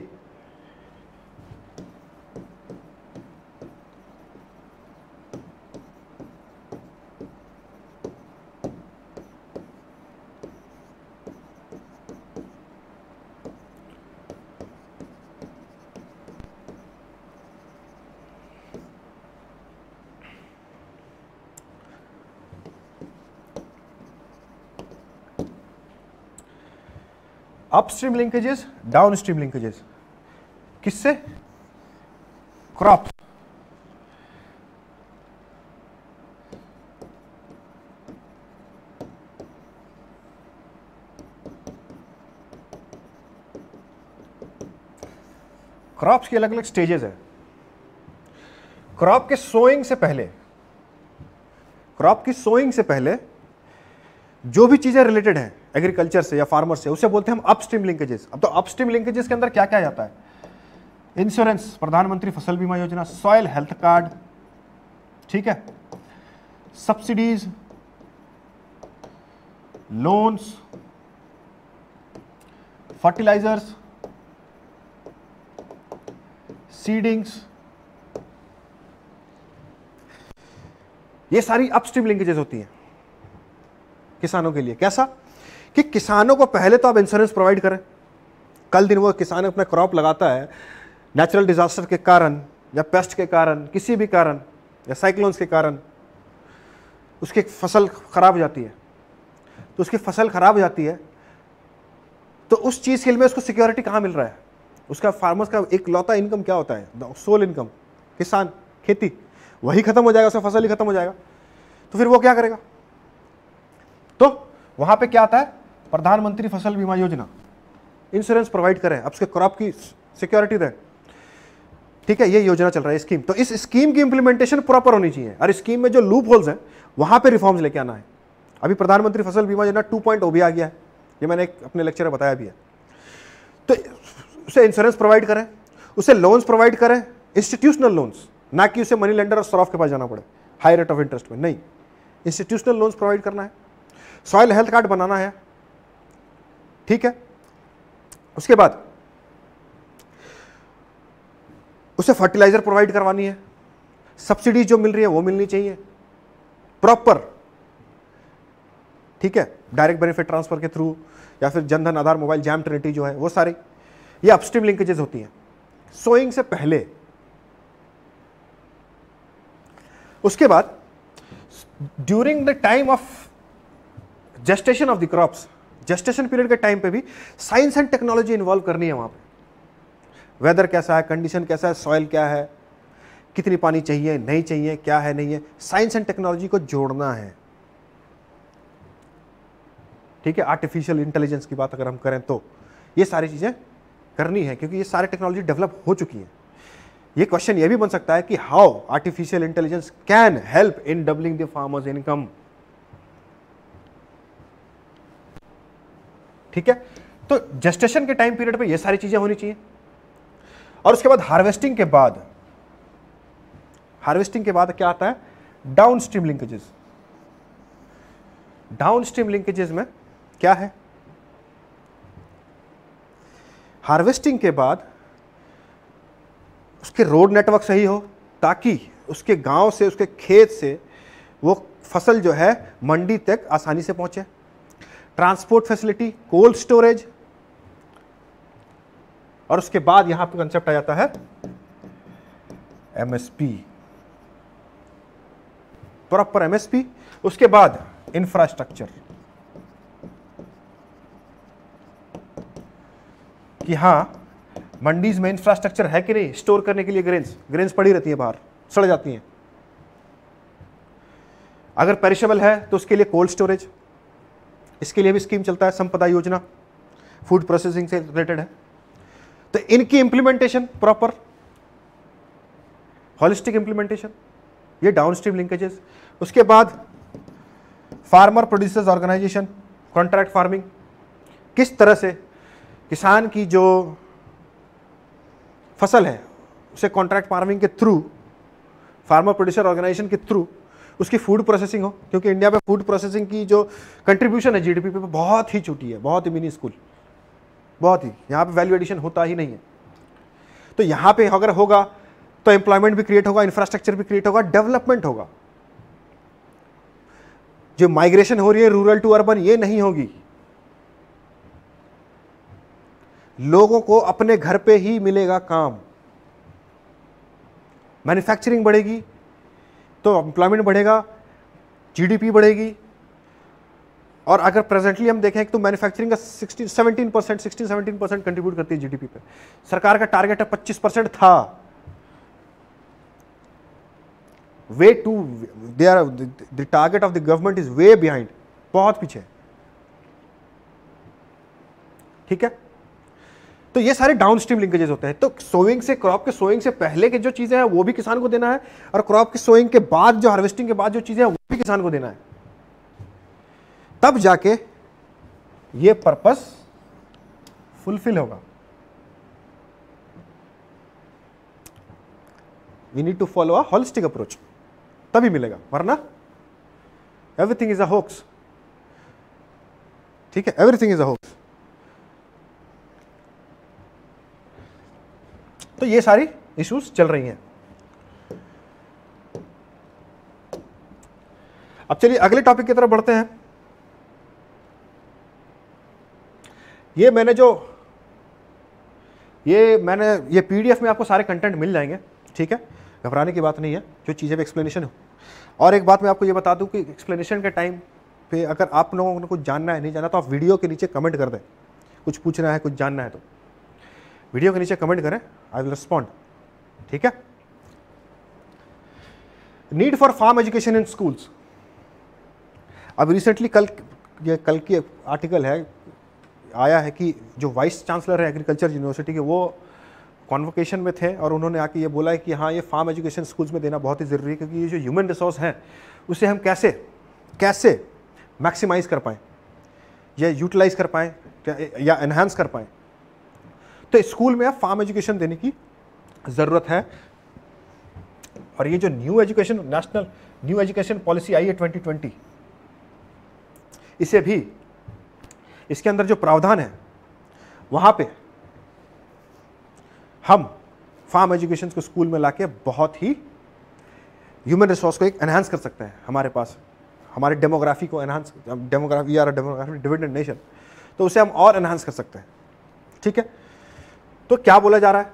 अपस्ट्रीम लिंकेजेस डाउनस्ट्रीम लिंकेजेस किससे क्रॉप क्रॉप्स के अलग अलग स्टेजेस है क्रॉप के सोइंग से पहले क्रॉप की सोइंग से पहले जो भी चीज़ें रिलेटेड हैं एग्रीकल्चर से या फार्मर से उसे बोलते हैं हम अपस्ट्रीम लिंकेजेस अब तो अपस्ट्रीम लिंकेजेस के अंदर क्या क्या जाता है इंश्योरेंस प्रधानमंत्री फसल बीमा योजना सॉयल हेल्थ कार्ड ठीक है सब्सिडीज लोन्स फर्टिलाइजर्स सीडिंग्स ये सारी अपस्ट्रीम लिंकेजेस होती हैं किसानों के लिए कैसा कि किसानों को पहले तो आप इंश्योरेंस प्रोवाइड करें कल दिन वो किसान अपना क्रॉप लगाता है नेचुरल डिजास्टर के कारण या पेस्ट के कारण किसी भी कारण या साइक्लोन्स के कारण उसकी फसल ख़राब हो जाती है तो उसकी फसल ख़राब हो जाती है तो उस चीज़ के लिए उसको सिक्योरिटी कहाँ मिल रहा है उसका फार्मर्स का एक लौता इनकम क्या होता है सोल इनकम किसान खेती वही खत्म हो जाएगा उसका फसल ही खत्म हो जाएगा तो फिर वो क्या करेगा तो वहां पे क्या आता है प्रधानमंत्री फसल बीमा योजना इंश्योरेंस प्रोवाइड करें आपके क्रॉप की सिक्योरिटी दें ठीक है ये योजना चल रहा है स्कीम तो इस स्कीम की इंप्लीमेंटेशन प्रॉपर होनी चाहिए और स्कीम में जो लूप होल्स हैं वहाँ पे रिफॉर्म्स लेके आना है अभी प्रधानमंत्री फसल बीमा योजना टू पॉइंट भी आ गया है ये मैंने एक अपने लेक्चर में बताया भी है तो उसे इंश्योरेंस प्रोवाइड करें उसे लोन्स प्रोवाइड करें इंस्टीट्यूशनल लोन्स ना कि उसे मनी लेंडर और सॉफ्ट के पास जाना पड़े हाई रेट ऑफ इंटरेस्ट में नहीं इंस्टीट्यूशनल लोन्स प्रोवाइड करना है सॉयल हेल्थ कार्ड बनाना है ठीक है उसके बाद उसे फर्टिलाइजर प्रोवाइड करवानी है सब्सिडी जो मिल रही है वो मिलनी चाहिए प्रॉपर ठीक है डायरेक्ट बेनिफिट ट्रांसफर के थ्रू या फिर Jan Dhan Aadhaar mobile JAM trinity जो है वो सारे ये अपस्ट्रीम लिंकेजेस होती हैं सोइंग से पहले उसके बाद during the time of gestation of the crops gestation period के टाइम पे भी साइंस एंड टेक्नोलॉजी इन्वॉल्व करनी है वहां पे वेदर कैसा है कंडीशन कैसा है सॉइल क्या है कितनी पानी चाहिए नहीं चाहिए क्या है नहीं है साइंस एंड टेक्नोलॉजी को जोड़ना है ठीक है आर्टिफिशियल इंटेलिजेंस की बात अगर हम करें तो ये सारी चीज़ें करनी है क्योंकि ये सारी टेक्नोलॉजी डेवलप हो चुकी है ये क्वेश्चन ये भी बन सकता है कि how artificial intelligence can help in doubling the farmers income ठीक है तो जेस्टेशन के टाइम पीरियड पर यह सारी चीज़ें होनी चाहिए और उसके बाद हार्वेस्टिंग के बाद हार्वेस्टिंग के बाद क्या आता है downstream linkages downstream linkages में क्या है हार्वेस्टिंग के बाद उसके रोड नेटवर्क सही हो ताकि उसके गांव से उसके खेत से वो फसल जो है मंडी तक आसानी से पहुंचे ट्रांसपोर्ट फैसिलिटी कोल्ड स्टोरेज और उसके बाद यहां पर कंसेप्ट आ जाता है एमएसपी प्रॉपर एमएसपी उसके बाद इंफ्रास्ट्रक्चर कि हां मंडीज में इंफ्रास्ट्रक्चर है कि नहीं स्टोर करने के लिए ग्रेन्स ग्रेन्स पड़ी रहती है बाहर सड़ जाती हैं अगर पेरिशेबल है तो उसके लिए कोल्ड स्टोरेज इसके लिए भी स्कीम चलता है संपदा योजना फूड प्रोसेसिंग से रिलेटेड है तो इनकी इंप्लीमेंटेशन प्रॉपर हॉलिस्टिक इंप्लीमेंटेशन ये डाउन स्ट्रीम लिंकेजेस उसके बाद farmer producers organisation contract farming किस तरह से किसान की जो फसल है उसे कॉन्ट्रैक्ट फार्मिंग के थ्रू फार्मर प्रोड्यूसर ऑर्गेनाइजेशन के थ्रू उसकी फूड प्रोसेसिंग हो क्योंकि इंडिया में फूड प्रोसेसिंग की जो कंट्रीब्यूशन है जीडीपी पे बहुत ही छोटी है बहुत ही मिनी स्कूल बहुत ही यहाँ पे वैल्यू एडिशन होता ही नहीं है तो यहाँ पे अगर होगा तो एम्प्लॉयमेंट भी क्रिएट होगा इंफ्रास्ट्रक्चर भी क्रिएट होगा डेवलपमेंट होगा जो माइग्रेशन हो रही है रूरल टू अर्बन ये नहीं होगी लोगों को अपने घर पे ही मिलेगा काम मैन्युफैक्चरिंग बढ़ेगी तो एम्प्लॉयमेंट बढ़ेगा जीडीपी बढ़ेगी और अगर प्रेजेंटली हम देखें तो मैन्युफैक्चरिंग का 16 17 percent sixteen seventeen percent contribute करती है जीडीपी पे सरकार का टारगेट है 25 परसेंट था way to they are the target of the government is way behind बहुत पीछे ठीक है तो ये सारे डाउन स्ट्रीम लिंकेजेस होते हैं तो सोइंग से क्रॉप के सोइंग से पहले के जो चीज़ें हैं वो भी किसान को देना है और क्रॉप के सोइंग के बाद जो हार्वेस्टिंग के बाद जो चीज़ें हैं वो भी किसान को देना है तब जाके ये पर्पस फुलफिल होगा we need to follow a holistic approach तभी मिलेगा वरना एवरीथिंग इज अ होक्स ठीक है एवरीथिंग इज अ होक्स तो ये सारी इश्यूज चल रही हैं अब चलिए अगले टॉपिक की तरफ बढ़ते हैं ये मैंने जो ये मैंने ये पीडीएफ में आपको सारे कंटेंट मिल जाएंगे ठीक है घबराने की बात नहीं है जो चीज़ें भी एक्सप्लेनेशन हो और एक बात मैं आपको ये बता दूं कि एक्सप्लेनेशन के टाइम पे अगर आप लोगों को कुछ जानना है नहीं जानना तो आप वीडियो के नीचे कमेंट कर दें कुछ पूछना है कुछ जानना है तो वीडियो के नीचे कमेंट करें आई विल रिस्पॉन्ड ठीक है need for farm education in schools अब रिसेंटली कल ये कल की आर्टिकल है आया है कि जो वाइस चांसलर है एग्रीकल्चर यूनिवर्सिटी के वो कॉन्वोकेशन में थे और उन्होंने आके ये बोला है कि हाँ ये फार्म एजुकेशन स्कूल्स में देना बहुत ही ज़रूरी है क्योंकि ये जो ह्यूमन रिसोर्स हैं उसे हम कैसे कैसे मैक्सिमाइज कर पाएँ या यूटिलाइज कर पाएँ या इन्हांस कर पाएँ तो स्कूल में अब फार्म एजुकेशन देने की ज़रूरत है और ये जो new education national new education policy आई है ट्वेंटी ट्वेंटी इसे भी इसके अंदर जो प्रावधान है वहाँ पे हम फार्म एजुकेशन को स्कूल में लाके बहुत ही ह्यूमन रिसोर्स को एक एनहांस कर सकते हैं हमारे पास हमारे डेमोग्राफी को enhance demography demography dividend nation तो उसे हम और एनहांस कर सकते हैं ठीक है तो क्या बोला जा रहा है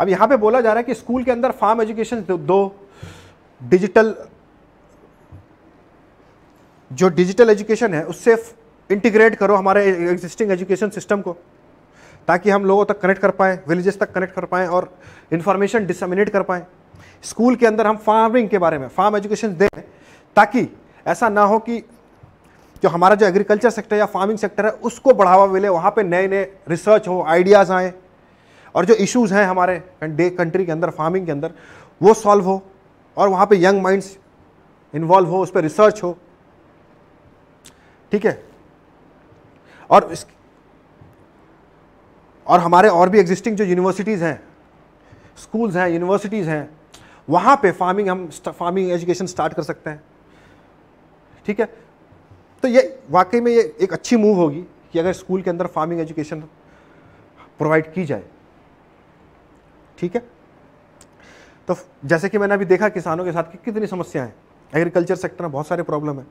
अब यहां पे बोला जा रहा है कि स्कूल के अंदर फार्म एजुकेशन दो डिजिटल जो डिजिटल एजुकेशन है उससे इंटीग्रेट करो हमारे एग्जिस्टिंग एजुकेशन सिस्टम को ताकि हम लोगों तक कनेक्ट कर पाएँ विलेजेस तक कनेक्ट कर पाएँ और इन्फॉर्मेशन डिसमिनेट कर पाएँ स्कूल के अंदर हम फार्मिंग के बारे में फार्म एजुकेशन दें ताकि ऐसा ना हो कि जो हमारा जो एग्रीकल्चर सेक्टर या फार्मिंग सेक्टर है उसको बढ़ावा मिले वहाँ पे नए नए रिसर्च हो आइडियाज़ आएँ और जो इश्यूज़ हैं हमारे कंट्री के अंदर फार्मिंग के अंदर वो सॉल्व हो और वहाँ पे यंग माइंड्स इन्वॉल्व हो उस पर रिसर्च हो ठीक है और इस और हमारे और भी एग्जिस्टिंग जो यूनिवर्सिटीज़ हैं स्कूल्स हैं यूनिवर्सिटीज़ हैं वहाँ पे फार्मिंग हम फार्मिंग एजुकेशन स्टार्ट कर सकते हैं ठीक है तो ये वाकई में ये एक अच्छी मूव होगी कि अगर स्कूल के अंदर फार्मिंग एजुकेशन प्रोवाइड की जाए ठीक है तो जैसे कि मैंने अभी देखा किसानों के साथ कि कितनी समस्याएं हैं एग्रीकल्चर सेक्टर में बहुत सारे प्रॉब्लम हैं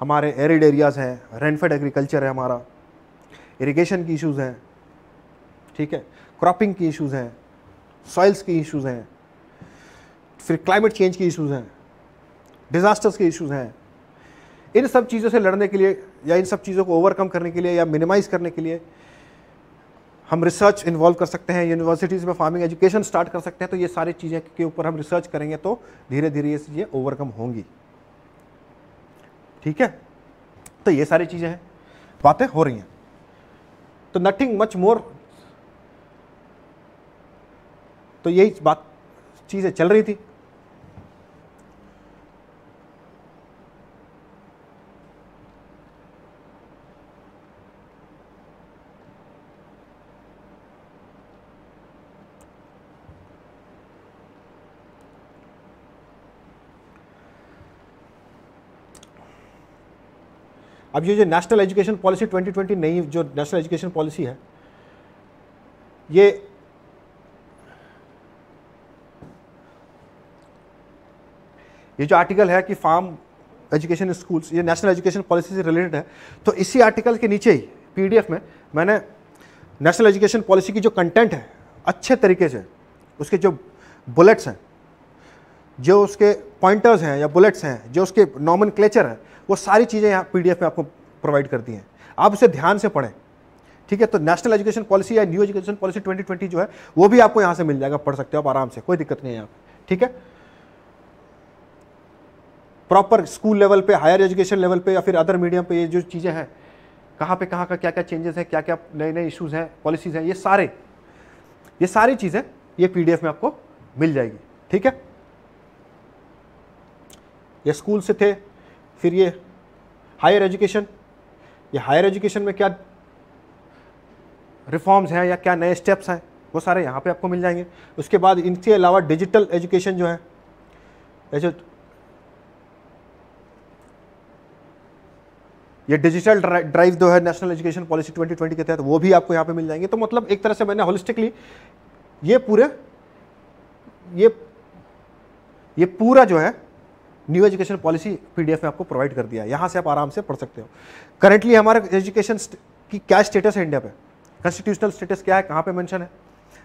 हमारे एरिड एरियाज़ हैं रेनफेड एग्रीकल्चर है हमारा इरिगेशन की इश्यूज़ हैं ठीक है क्रॉपिंग की इश्यूज हैं सॉइल्स की इश्यूज हैं फिर क्लाइमेट चेंज की इश्यूज हैं डिज़ास्टर्स के इश्यूज हैं इन सब चीज़ों से लड़ने के लिए या इन सब चीज़ों को ओवरकम करने के लिए या मिनिमाइज़ करने के लिए हम रिसर्च इन्वॉल्व कर सकते हैं यूनिवर्सिटीज़ में फार्मिंग एजुकेशन स्टार्ट कर सकते हैं तो ये सारी चीज़ें के ऊपर हम रिसर्च करेंगे तो धीरे धीरे ये चीज़ें ओवरकम होंगी ठीक है तो ये सारी चीज़ें हैं बातें हो रही हैं तो नथिंग मच मोर तो यही बात चीज़ें चल रही थी अब ये जो नेशनल एजुकेशन पॉलिसी 2020 नई जो नेशनल एजुकेशन पॉलिसी है ये ये जो आर्टिकल है कि फार्म एजुकेशन स्कूल्स ये नेशनल एजुकेशन पॉलिसी से रिलेटेड है तो इसी आर्टिकल के नीचे ही पी में मैंने नेशनल एजुकेशन पॉलिसी की जो कंटेंट है अच्छे तरीके से उसके जो बुलेट्स हैं जो उसके पॉइंटर्स हैं या बुलेट्स हैं जो उसके नॉमन क्लेचर हैं वो सारी चीज़ें यहाँ पी में आपको प्रोवाइड कर दी हैं आप उसे ध्यान से पढ़ें ठीक है तो नेशनल एजुकेशन पॉलिसी या न्यू एजुकेशन पॉलिसी 2020 जो है वो भी आपको यहाँ से मिल जाएगा पढ़ सकते हो आप आराम से कोई दिक्कत नहीं है यहाँ ठीक है प्रॉपर स्कूल लेवल पे हायर एजुकेशन लेवल पे या फिर अदर मीडियम पे ये जो चीज़ें हैं कहाँ पे कहाँ का क्या क्या चेंजेस हैं क्या क्या नए नए इश्यूज हैं पॉलिसीज़ हैं ये सारे ये सारी चीज़ें ये पी में आपको मिल जाएगी ठीक है ये स्कूल से थे फिर ये हायर एजुकेशन ये हायर एजुकेशन में क्या रिफॉर्म्स हैं या क्या नए स्टेप्स हैं वो सारे यहाँ पे आपको मिल जाएंगे उसके बाद इनके अलावा डिजिटल एजुकेशन जो है जो ये डिजिटल ड्राइव जो है नेशनल एजुकेशन पॉलिसी 2020 के तहत वो भी आपको यहाँ पे मिल जाएंगे तो मतलब एक तरह से मैंने होलिस्टिकली ये पूरे ये ये पूरा जो है न्यू एजुकेशन पॉलिसी पीडीएफ में आपको प्रोवाइड कर दिया है यहाँ से आप आराम से पढ़ सकते हो करेंटली हमारे एजुकेशन की क्या स्टेटस है इंडिया पे कॉन्स्टिट्यूशनल स्टेटस क्या है कहाँ पे मेंशन है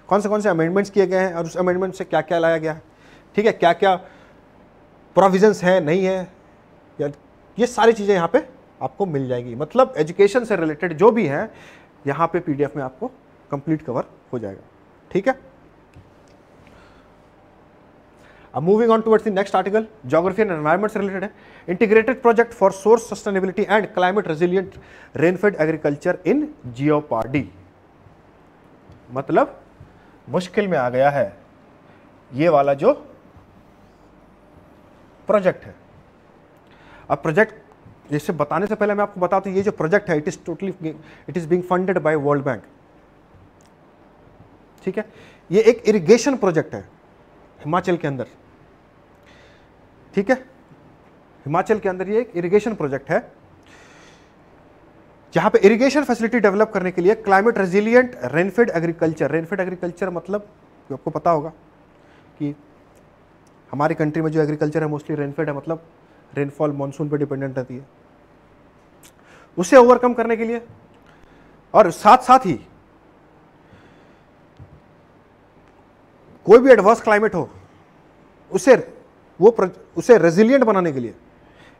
कौन से कौन से अमेंडमेंट्स किए गए हैं और उस अमेंडमेंट से क्या क्या लाया गया है ठीक है क्या क्या प्रोविजंस हैं नहीं है या ये सारी चीज़ें यहाँ पे आपको मिल जाएगी मतलब एजुकेशन से रिलेटेड जो भी है यहाँ पे पीडीएफ में आपको कंप्लीट कवर हो जाएगा ठीक है अब moving on towards the next article geography and environment से रिलेटेड है integrated project for source sustainability and climate resilient rainfed agriculture in jeopardy मतलब मुश्किल में आ गया है ये वाला जो प्रोजेक्ट है अब प्रोजेक्ट जैसे बताने से पहले मैं आपको बता दूँ ये जो प्रोजेक्ट है it is totally it is being funded by World Bank ठीक है ये एक इरिगेशन प्रोजेक्ट है हिमाचल के अंदर ठीक है हिमाचल के अंदर ये एक इरिगेशन प्रोजेक्ट है जहां पे इरिगेशन फैसिलिटी डेवलप करने के लिए climate resilient rainfed agriculture rainfed agriculture मतलब जो आपको पता होगा कि हमारी कंट्री में जो एग्रीकल्चर है मोस्टली रेनफेड है मतलब रेनफॉल मानसून पे डिपेंडेंट रहती है उसे ओवरकम करने के लिए और साथ साथ ही कोई भी एडवर्स क्लाइमेट हो उसे वो उसे रेजिलियंट बनाने के लिए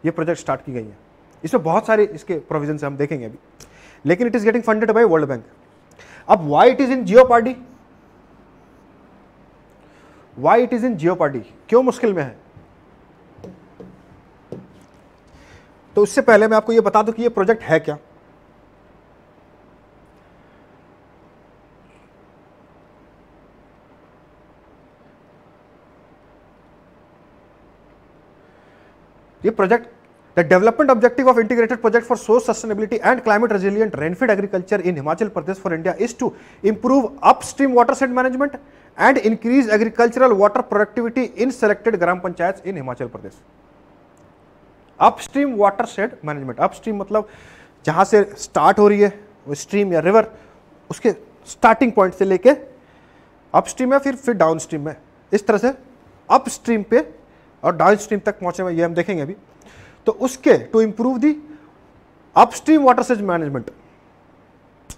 ये प्रोजेक्ट स्टार्ट की गई है इसमें बहुत सारे इसके प्रोविजन हम देखेंगे अभी लेकिन it is getting funded by World Bank अब why it is in jeopardy why it is in jeopardy क्यों मुश्किल में है तो उससे पहले मैं आपको यह बता दूं कि यह प्रोजेक्ट है क्या यह project the development objective of integrated project for source sustainability and climate resilient rainfed agriculture in Himachal Pradesh for India is to improve upstream watershed management and increase agricultural water productivity in selected gram panchayat in Himachal Pradesh upstream watershed management upstream मतलब जहाँ से start हो रही है वो stream या river उसके starting point से लेके अपस्ट्रीम है फिर फिर डाउन स्ट्रीम में इस तरह से अपस्ट्रीम पे और डाउन स्ट्रीम तक पहुँचने में ये हम देखेंगे अभी तो उसके to improve the upstream watershed management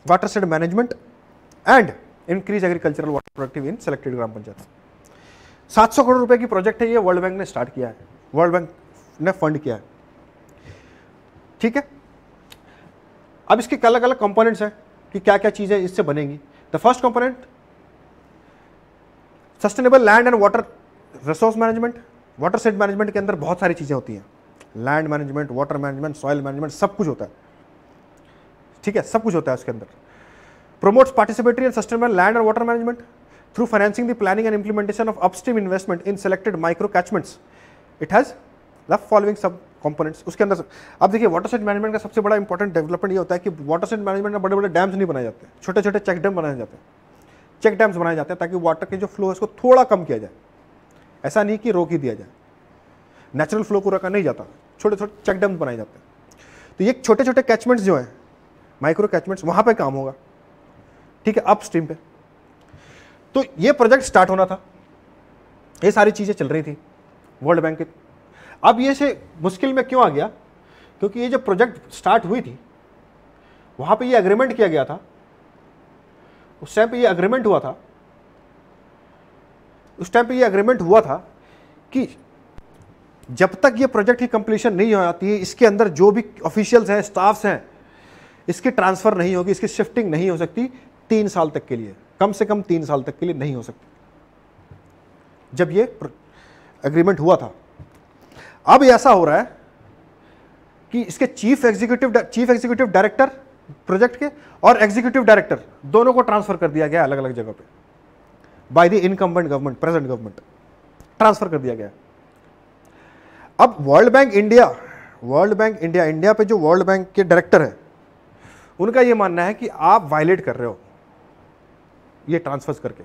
watershed management and increase agricultural water productive in selected gram panchayat 700 crore रुपए की प्रोजेक्ट है ये वर्ल्ड बैंक ने स्टार्ट किया है वर्ल्ड बैंक ने फंड किया है ठीक है अब इसके अलग अलग कंपोनेंट्स हैं कि क्या क्या चीजें इससे बनेंगी the first component sustainable land and water resource management watershed management के अंदर बहुत सारी चीजें होती हैं land management water management soil management सब कुछ होता है ठीक है सब कुछ होता है उसके अंदर promote participatory and sustainable land and water management through financing the planning and implementation of upstream investment in selected micro catchments it has the following sub components उसके अंदर अब देखिए वाटर सेट मैनेजमेंट का सबसे बड़ा इंपॉर्टेंट डेवलपमेंट ये होता है कि वाटर सेट मैनेजमेंट में बड़े बड़े डैम्स नहीं बनाए जाते छोटे छोटे चेक डैम बनाए जाते हैं चेक डैम्स बनाए जाते हैं ताकि वाटर के जो फ्लो है उसको थोड़ा कम किया जाए ऐसा नहीं कि रोक ही दिया जाए नेचुरल फ्लो को रखा नहीं जाता छोटे छोटे चेक डैम्स बनाए जाते हैं तो ये छोटे छोटे कैचमेंट्स जो हैं माइक्रो कैचमेंट्स वहाँ पर काम होगा ठीक है अप स्ट्रीम पर तो ये प्रोजेक्ट स्टार्ट होना था ये सारी चीज़ें चल रही थी वर्ल्ड बैंक के अब ये से मुश्किल में क्यों आ गया क्योंकि ये जब प्रोजेक्ट स्टार्ट हुई थी वहां पे ये अग्रीमेंट किया गया था उस टाइम पे ये अग्रीमेंट हुआ था उस टाइम पे ये अग्रीमेंट हुआ था कि जब तक ये प्रोजेक्ट की कंप्लीशन नहीं हो जाती है इसके अंदर जो भी ऑफिशियल्स हैं स्टाफ्स हैं इसकी ट्रांसफ़र नहीं होगी इसकी शिफ्टिंग नहीं हो सकती तीन साल तक के लिए कम से कम तीन साल तक के लिए नहीं हो सकती जब ये एग्रीमेंट हुआ था अब ऐसा हो रहा है कि इसके chief executive chief executive director project के और एग्जीक्यूटिव डायरेक्टर दोनों को ट्रांसफर कर दिया गया अलग अलग जगह पे by the incumbent government present government transfer कर दिया गया अब World Bank India World Bank India India पे जो वर्ल्ड बैंक के डायरेक्टर हैं उनका ये मानना है कि आप वायलेट कर रहे हो ये ट्रांसफर्स करके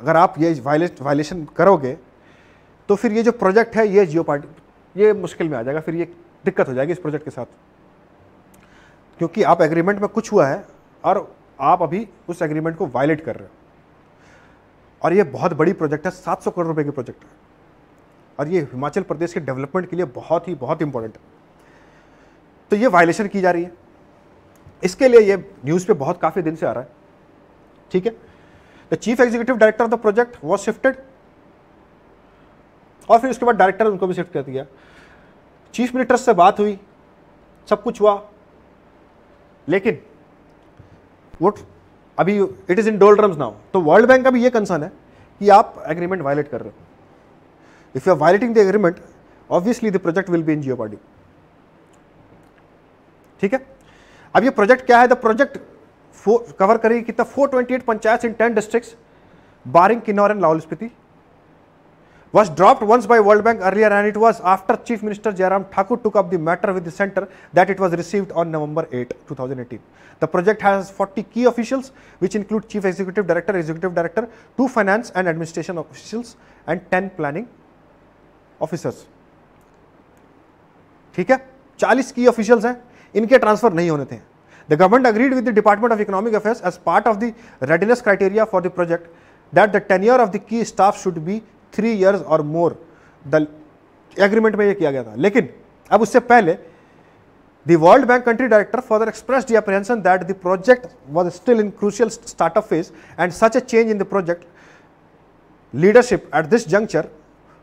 अगर आप ये वायलेशन करोगे तो फिर ये जो प्रोजेक्ट है ये जियो ये मुश्किल में आ जाएगा फिर ये दिक्कत हो जाएगी इस प्रोजेक्ट के साथ क्योंकि आप एग्रीमेंट में कुछ हुआ है और आप अभी उस एग्रीमेंट को वायलेट कर रहे हो और ये बहुत बड़ी प्रोजेक्ट है 700 करोड़ रुपए की प्रोजेक्ट है और ये हिमाचल प्रदेश के डेवलपमेंट के लिए बहुत ही बहुत इंपॉर्टेंट है तो ये वायलेशन की जा रही है इसके लिए ये न्यूज़ पे बहुत काफ़ी दिन से आ रहा है ठीक है the chief executive director of the project was shifted और फिर उसके बाद डायरेक्टर उनको भी शिफ्ट कर दिया चीफ मिनिस्टर से बात हुई सब कुछ हुआ लेकिन वो अभी it is in doldrums now तो वर्ल्ड बैंक का भी ये कंसर्न है कि आप एग्रीमेंट वायलेट कर रहे हो you are violating the agreement obviously the project will be in jeopardy ठीक है अब ये प्रोजेक्ट क्या है द प्रोजेक्ट कवर करेगी कितना four twenty eight panchayat in ten district barring Kinnaur and Lahaul Spiti was dropped once by World Bank earlier and it was after Chief Minister Jairam Thakur took up the matter with the center that it was received on November 8, 2018. The project has 40 key officials which include Chief Executive Director, Executive Director, 2 finance and administration officials and 10 planning officers. ठीक है 40 की officials हैं इनके transfer नहीं होने थे the government agreed with the department of economic affairs as part of the readiness criteria for the project that the tenure of the key staff should be Three years or more. The agreement में ये किया गया था लेकिन अब The World Bank country director further expressed the apprehension that the project was still in crucial startup phase and such a change in the project leadership at this juncture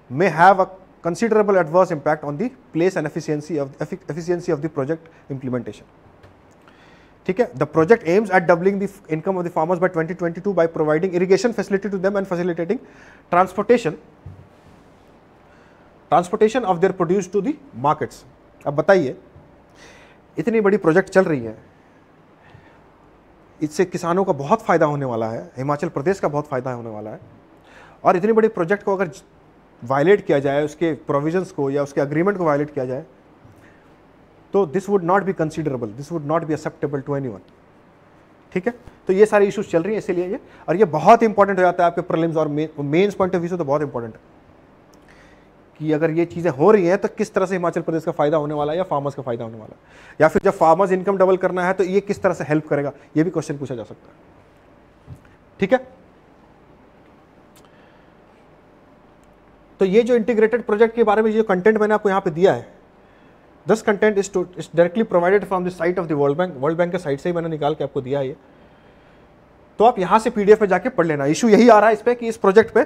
may have a considerable adverse impact on the place and efficiency of efficiency of the project implementation. ठीक है the project aims at doubling the income of the farmers by 2022 by providing irrigation facility to them and facilitating transportation transportation of their produce to the markets अब बताइए इतनी बड़ी project चल रही है इससे किसानों का बहुत फ़ायदा होने वाला है हिमाचल प्रदेश का बहुत फ़ायदा होने वाला है और इतनी बड़ी प्रोजेक्ट को अगर वायलेट किया जाए उसके प्रोविजंस को या उसके अग्रीमेंट को वायलेट किया जाए तो this would not be considerable this would not be acceptable to any ठीक है तो ये सारी इशूज चल रही हैं इसीलिए ये और ये बहुत इंपॉर्टेंट हो जाता है आपके प्रॉब्लम्स और मेन्स पॉइंट ऑफ व्यू से तो बहुत इंपॉर्टेंट है कि अगर ये चीज़ें हो रही हैं तो किस तरह से हिमाचल प्रदेश का फायदा होने वाला है या फार्मर्स का फायदा होने वाला है या फिर जब फार्मर्स इनकम डबल करना है तो ये किस तरह से हेल्प करेगा ये भी क्वेश्चन पूछा जा सकता है ठीक है तो ये जो इंटीग्रेटेड प्रोजेक्ट के बारे में जो कंटेंट मैंने आपको यहाँ पे दिया है this content is to directly provided from the site of the World Bank World Bank के साइट से ही मैंने निकाल के आपको दिया ये तो आप यहाँ से पी में जाके पढ़ लेना इशू यही आ रहा है इस पर कि इस प्रोजेक्ट पे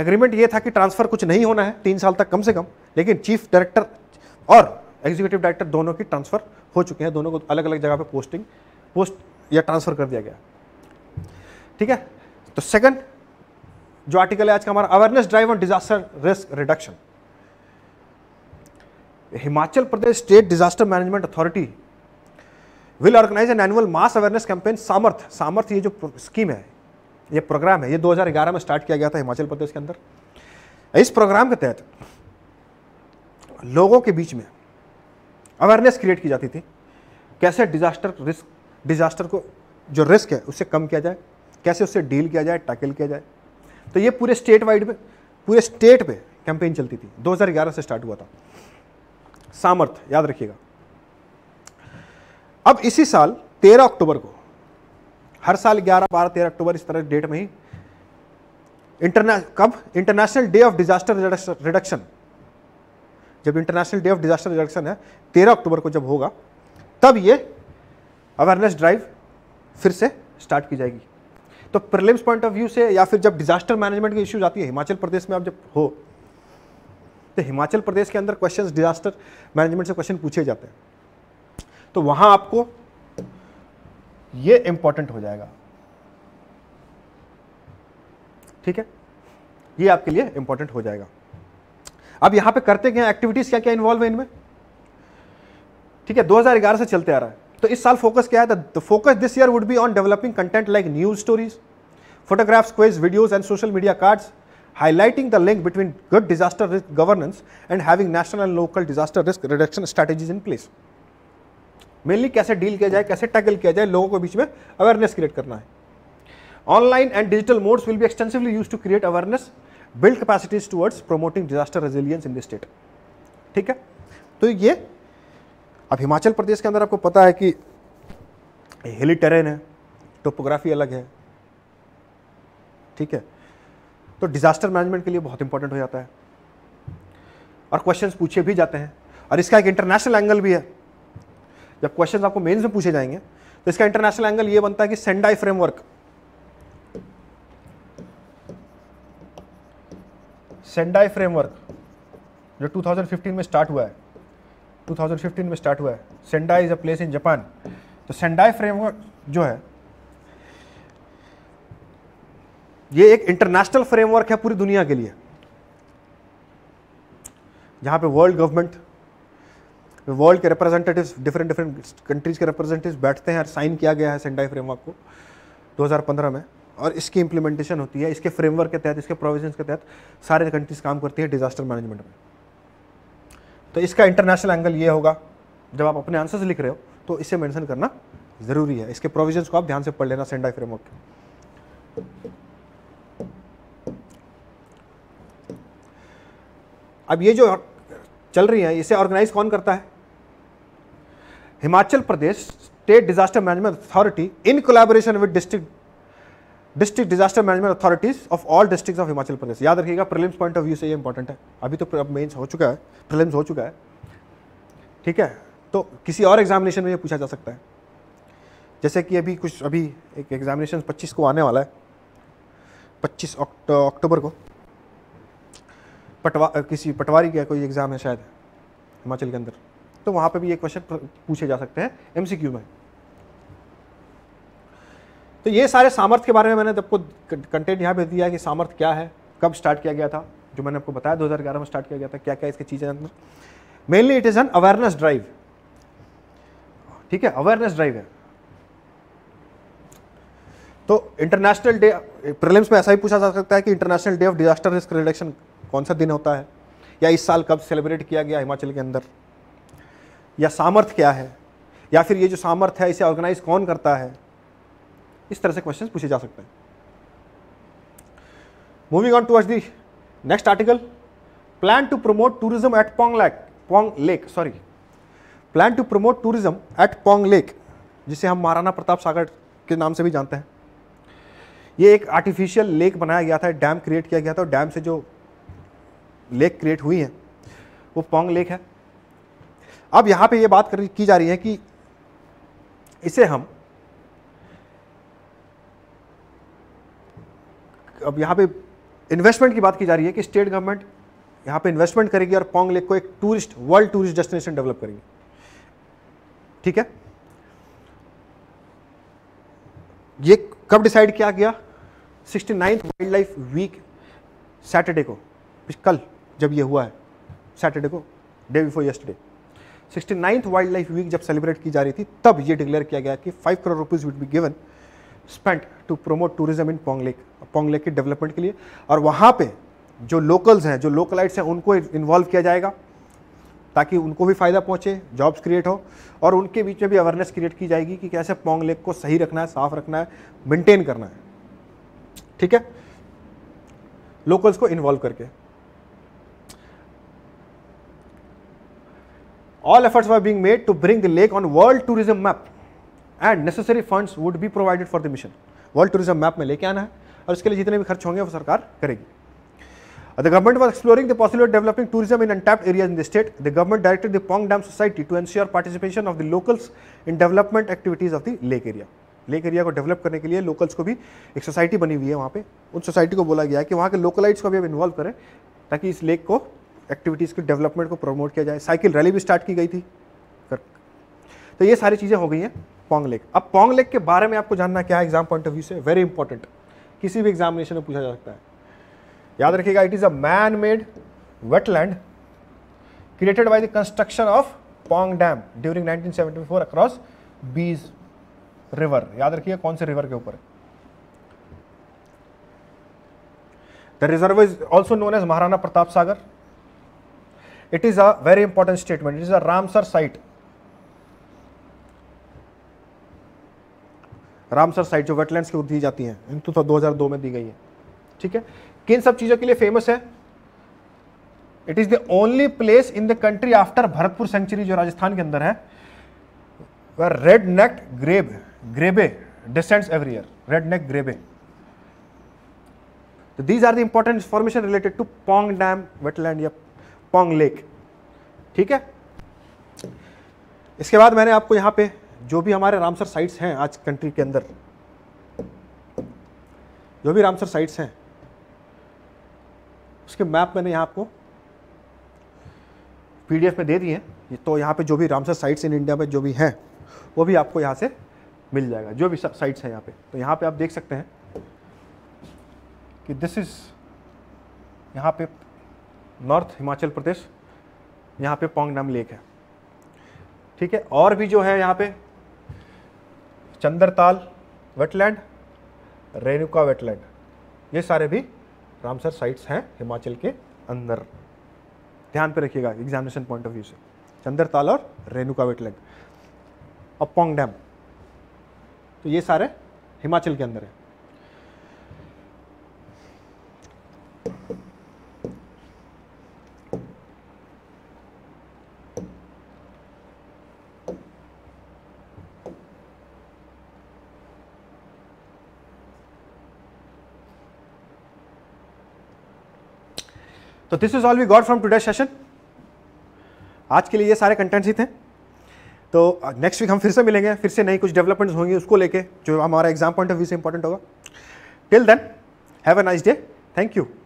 एग्रीमेंट ये था कि ट्रांसफ़र कुछ नहीं होना है तीन साल तक कम से कम लेकिन चीफ डायरेक्टर और एग्जीक्यूटिव डायरेक्टर दोनों की ट्रांसफ़र हो चुके हैं दोनों को अलग अलग जगह पर पोस्टिंग पोस्ट या ट्रांसफ़र कर दिया गया ठीक है तो सेकंड जो आर्टिकल है आज का हमारा awareness drive on disaster risk reduction Himachal Pradesh state disaster management authority will organise an annual mass awareness campaign Samarth Samarth ये जो स्कीम है ये प्रोग्राम है ये 2011 में स्टार्ट किया गया था हिमाचल प्रदेश के अंदर इस प्रोग्राम के तहत लोगों के बीच में अवेयरनेस क्रिएट की जाती थी कैसे डिजास्टर रिस्क डिजास्टर को जो रिस्क है उससे कम किया जाए कैसे उससे डील किया जाए टैकल किया जाए तो ये पूरे स्टेट वाइड में पूरे स्टेट पे कैंपेन चलती थी 2011 से स्टार्ट हुआ था सामर्थ्य याद रखिएगा अब इसी साल 13 अक्टूबर को हर साल 11, 12, 13 अक्टूबर इस तरह डेट में ही इंटरने कब international day of disaster reduction जब international day of disaster reduction है 13 अक्टूबर को जब होगा तब ये अवेयरनेस ड्राइव फिर से स्टार्ट की जाएगी तो प्रिलिम्स पॉइंट ऑफ व्यू से या फिर जब डिजास्टर मैनेजमेंट की इश्यूज आती है हिमाचल प्रदेश में आप जब हो तो हिमाचल प्रदेश के अंदर क्वेश्चन डिजास्टर मैनेजमेंट से क्वेश्चन पूछे जाते हैं तो वहां आपको ये इंपॉर्टेंट हो जाएगा ठीक है ये आपके लिए इंपॉर्टेंट हो जाएगा अब यहां पे करते क्या एक्टिविटीज क्या क्या इन्वॉल्व है इनमें ठीक है 2011 से चलते आ रहा है तो इस साल फोकस क्या है the focus this year would be on developing content like news stories photographs quizzes videos and social media cards highlighting the link between good disaster risk governance and having national and local disaster risk reduction strategies in place. Mainly कैसे deal किया जाए कैसे tackle किया जाए लोगों के बीच में awareness create करना है online and digital modes will be extensively use to create awareness build capacities towards promoting disaster resilience in the state ठीक है तो ये अब हिमाचल प्रदेश के अंदर आपको पता है कि हिली टेरेन है टोपोग्राफी अलग है ठीक है तो डिज़ास्टर मैनेजमेंट के लिए बहुत इंपॉर्टेंट हो जाता है और क्वेश्चन पूछे भी जाते हैं और इसका एक इंटरनेशनल एंगल भी है जब क्वेश्चन आपको मेन्स में पूछे जाएंगे तो इसका इंटरनेशनल एंगल ये बनता है कि सेंडाई फ्रेमवर्क सेंडाई फ्रेमवर्क जो 2015 में स्टार्ट हुआ है 2015 में स्टार्ट हुआ है Sendai is a place in Japan तो सेंडाई फ्रेमवर्क जो है ये एक इंटरनेशनल फ्रेमवर्क है पूरी दुनिया के लिए जहाँ पे वर्ल्ड गवर्नमेंट वर्ल्ड के रिप्रेजेंटेटिव डिफरेंट डिफरेंट कंट्रीज के रिप्रेजेंटेटिव बैठते हैं और साइन किया गया है सेंडाई फ्रेमवर्क को 2015 में और इसकी इंप्लीमेंटेशन होती है इसके फ्रेमवर्क के तहत इसके प्रोविजन के तहत सारे कंट्रीज काम करती है डिजास्टर मैनेजमेंट में तो इसका इंटरनेशनल एंगल ये होगा जब आप अपने आंसर्स लिख रहे हो तो इसे मेंशन करना ज़रूरी है इसके प्रोविजंस को आप ध्यान से पढ़ लेना सेंडाई फ्रेमवर्क के अब ये जो चल रही है इसे ऑर्गेनाइज कौन करता है Himachal Pradesh state disaster management authority in collaboration with district district disaster management authorities of all district of Himachal Pradesh याद रखिएगा प्रिलिम्स पॉइंट ऑफ व्यू से ये इंपॉर्टेंट है अभी तो अब हो चुका है प्रिलिम्स हो चुका है ठीक है तो किसी और एग्जामिनेशन में ये पूछा जा सकता है जैसे कि अभी कुछ अभी एक एग्जामिनेशन 25 को आने वाला है 25 अक्टूबर को पटवा किसी पटवारी का कोई एग्ज़ाम है शायद हिमाचल के अंदर तो वहाँ पे भी ये क्वेश्चन पूछे जा सकते हैं एमसीक्यू में तो ये सारे सामर्थ्य के बारे में मैंने आपको कंटेंट यहाँ पे दिया कि सामर्थ्य क्या है कब स्टार्ट किया गया था जो मैंने आपको बताया दो में स्टार्ट किया गया था क्या क्या इसकी चीज़ें अंदर mainly it is an awareness drive ठीक है अवेयरनेस ड्राइव है तो इंटरनेशनल डे प्रिलिम्स में ऐसा ही पूछा जा सकता है कि international day of disaster risk reduction कौन सा दिन होता है या इस साल कब सेलिब्रेट किया गया हिमाचल के अंदर या सामर्थ्य क्या है या फिर ये जो सामर्थ्य है इसे ऑर्गेनाइज कौन करता है इस तरह से क्वेश्चन पूछे जा सकते हैं moving on towards the next article plan to promote tourism at Pong lake Pong lake sorry plan to promote tourism at Pong lake जिसे हम महाराणा प्रताप सागर के नाम से भी जानते हैं ये एक आर्टिफिशियल लेक बनाया गया था डैम क्रिएट किया गया था और डैम से जो लेक क्रिएट हुई है वो पोंग लेक है अब यहाँ पे ये बात कर की जा रही है कि इसे हम अब यहाँ पे इन्वेस्टमेंट की बात की जा रही है कि स्टेट गवर्नमेंट यहाँ पे इन्वेस्टमेंट करेगी और पोंग लेक को एक tourist world tourist destination develop करेगी ठीक है ये कब डिसाइड किया गया sixty ninth wildlife week Saturday को कल जब ये हुआ है सैटरडे को day before yesterday sixty ninth wildlife week जब सेलिब्रेट की जा रही थी तब ये डिक्लेयर किया गया कि five crore rupees would be given spent to promote tourism in Pong lake Pong lake के डेवलपमेंट के लिए और वहाँ पे जो लोकल्स हैं जो लोकलाइट्स हैं उनको इन्वॉल्व किया जाएगा ताकि उनको भी फ़ायदा पहुँचे जॉब्स क्रिएट हो और उनके बीच में भी अवेयरनेस क्रिएट की जाएगी कि कैसे पोंग लेक को सही रखना है साफ रखना है मेंटेन करना है ठीक है लोकल्स को इन्वॉल्व करके All efforts were being made to bring the lake on world tourism map and necessary funds would be provided for the mission. World tourism map में लेके आना है और इसके लिए जितने भी खर्च होंगे वो सरकार करेगी. The government was exploring the possibility of developing tourism in untapped areas in the state. The government directed the Pong Dam Society to ensure participation of the locals in development activities of the lake area. Lake area को develop करने के लिए locals को भी एक society बनी हुई है वहाँ पे उन सोसाइटी को बोला गया है कि वहाँ के लोकलाइट्स को भी अब इन्वॉल्व करें ताकि इस लेक को एक्टिविटीज़ के डेवलपमेंट को प्रमोट किया जाए साइकिल रैली भी स्टार्ट की गई थी तो ये सारी चीज़ें हो गई हैं पोंग लेक अब पोंग लेक के बारे में आपको जानना क्या है एग्जाम पॉइंट ऑफ व्यू से वेरी इंपॉर्टेंट किसी भी एग्जामिनेशन में पूछा जा सकता है याद रखिएगा it is a man made wetland created by the construction of Pong Dam during 1974 across Beas river याद रखिएगा कौन से रिवर के ऊपर the reserve is also known as Maharana Pratap Sagar it is a very important statement it is a Ramsar site Ramsar site जो wetland के दी जाती है तो दो हजार दो में दी गई है ठीक है किन सब चीजों के लिए फेमस है it is the only place in the country after Bharatpur sanctuary जो राजस्थान के अंदर है red neck grebe grebe descends every year red neck grebe these are the important information related to Pong dam wetland या पोंग लेक ठीक है इसके बाद मैंने आपको यहां पे जो भी हमारे रामसर साइट्स हैं आज कंट्री के अंदर जो भी रामसर साइट्स हैं उसके मैप मैंने यहां आपको पीडीएफ में दे दिए हैं तो यहां पे जो भी रामसर साइट्स इन इंडिया में जो भी हैं वो भी आपको यहां से मिल जाएगा जो भी साइट्स हैं यहाँ पे तो यहां पे आप देख सकते हैं कि दिस इज़ यहां पे नॉर्थ हिमाचल प्रदेश यहाँ पे पोंग नाम लेक है ठीक है और भी जो है यहाँ पे चंद्रताल वेटलैंड रेणुका वेटलैंड ये सारे भी रामसर साइट्स हैं हिमाचल के अंदर ध्यान पे रखिएगा एग्जामिनेशन पॉइंट ऑफ व्यू से चंद्रताल और रेणुका वेटलैंड और पोंग डैम तो ये सारे हिमाचल के अंदर है तो this is all we got from today session आज के लिए ये सारे कंटेंट्स ही थे तो नेक्स्ट uh, वीक हम फिर से मिलेंगे फिर से नई कुछ डेवलपमेंट्स होंगी उसको लेके जो हमारा एग्जाम पॉइंट ऑफ व्यू से इंपॉर्टेंट होगा till then have a nice day thank you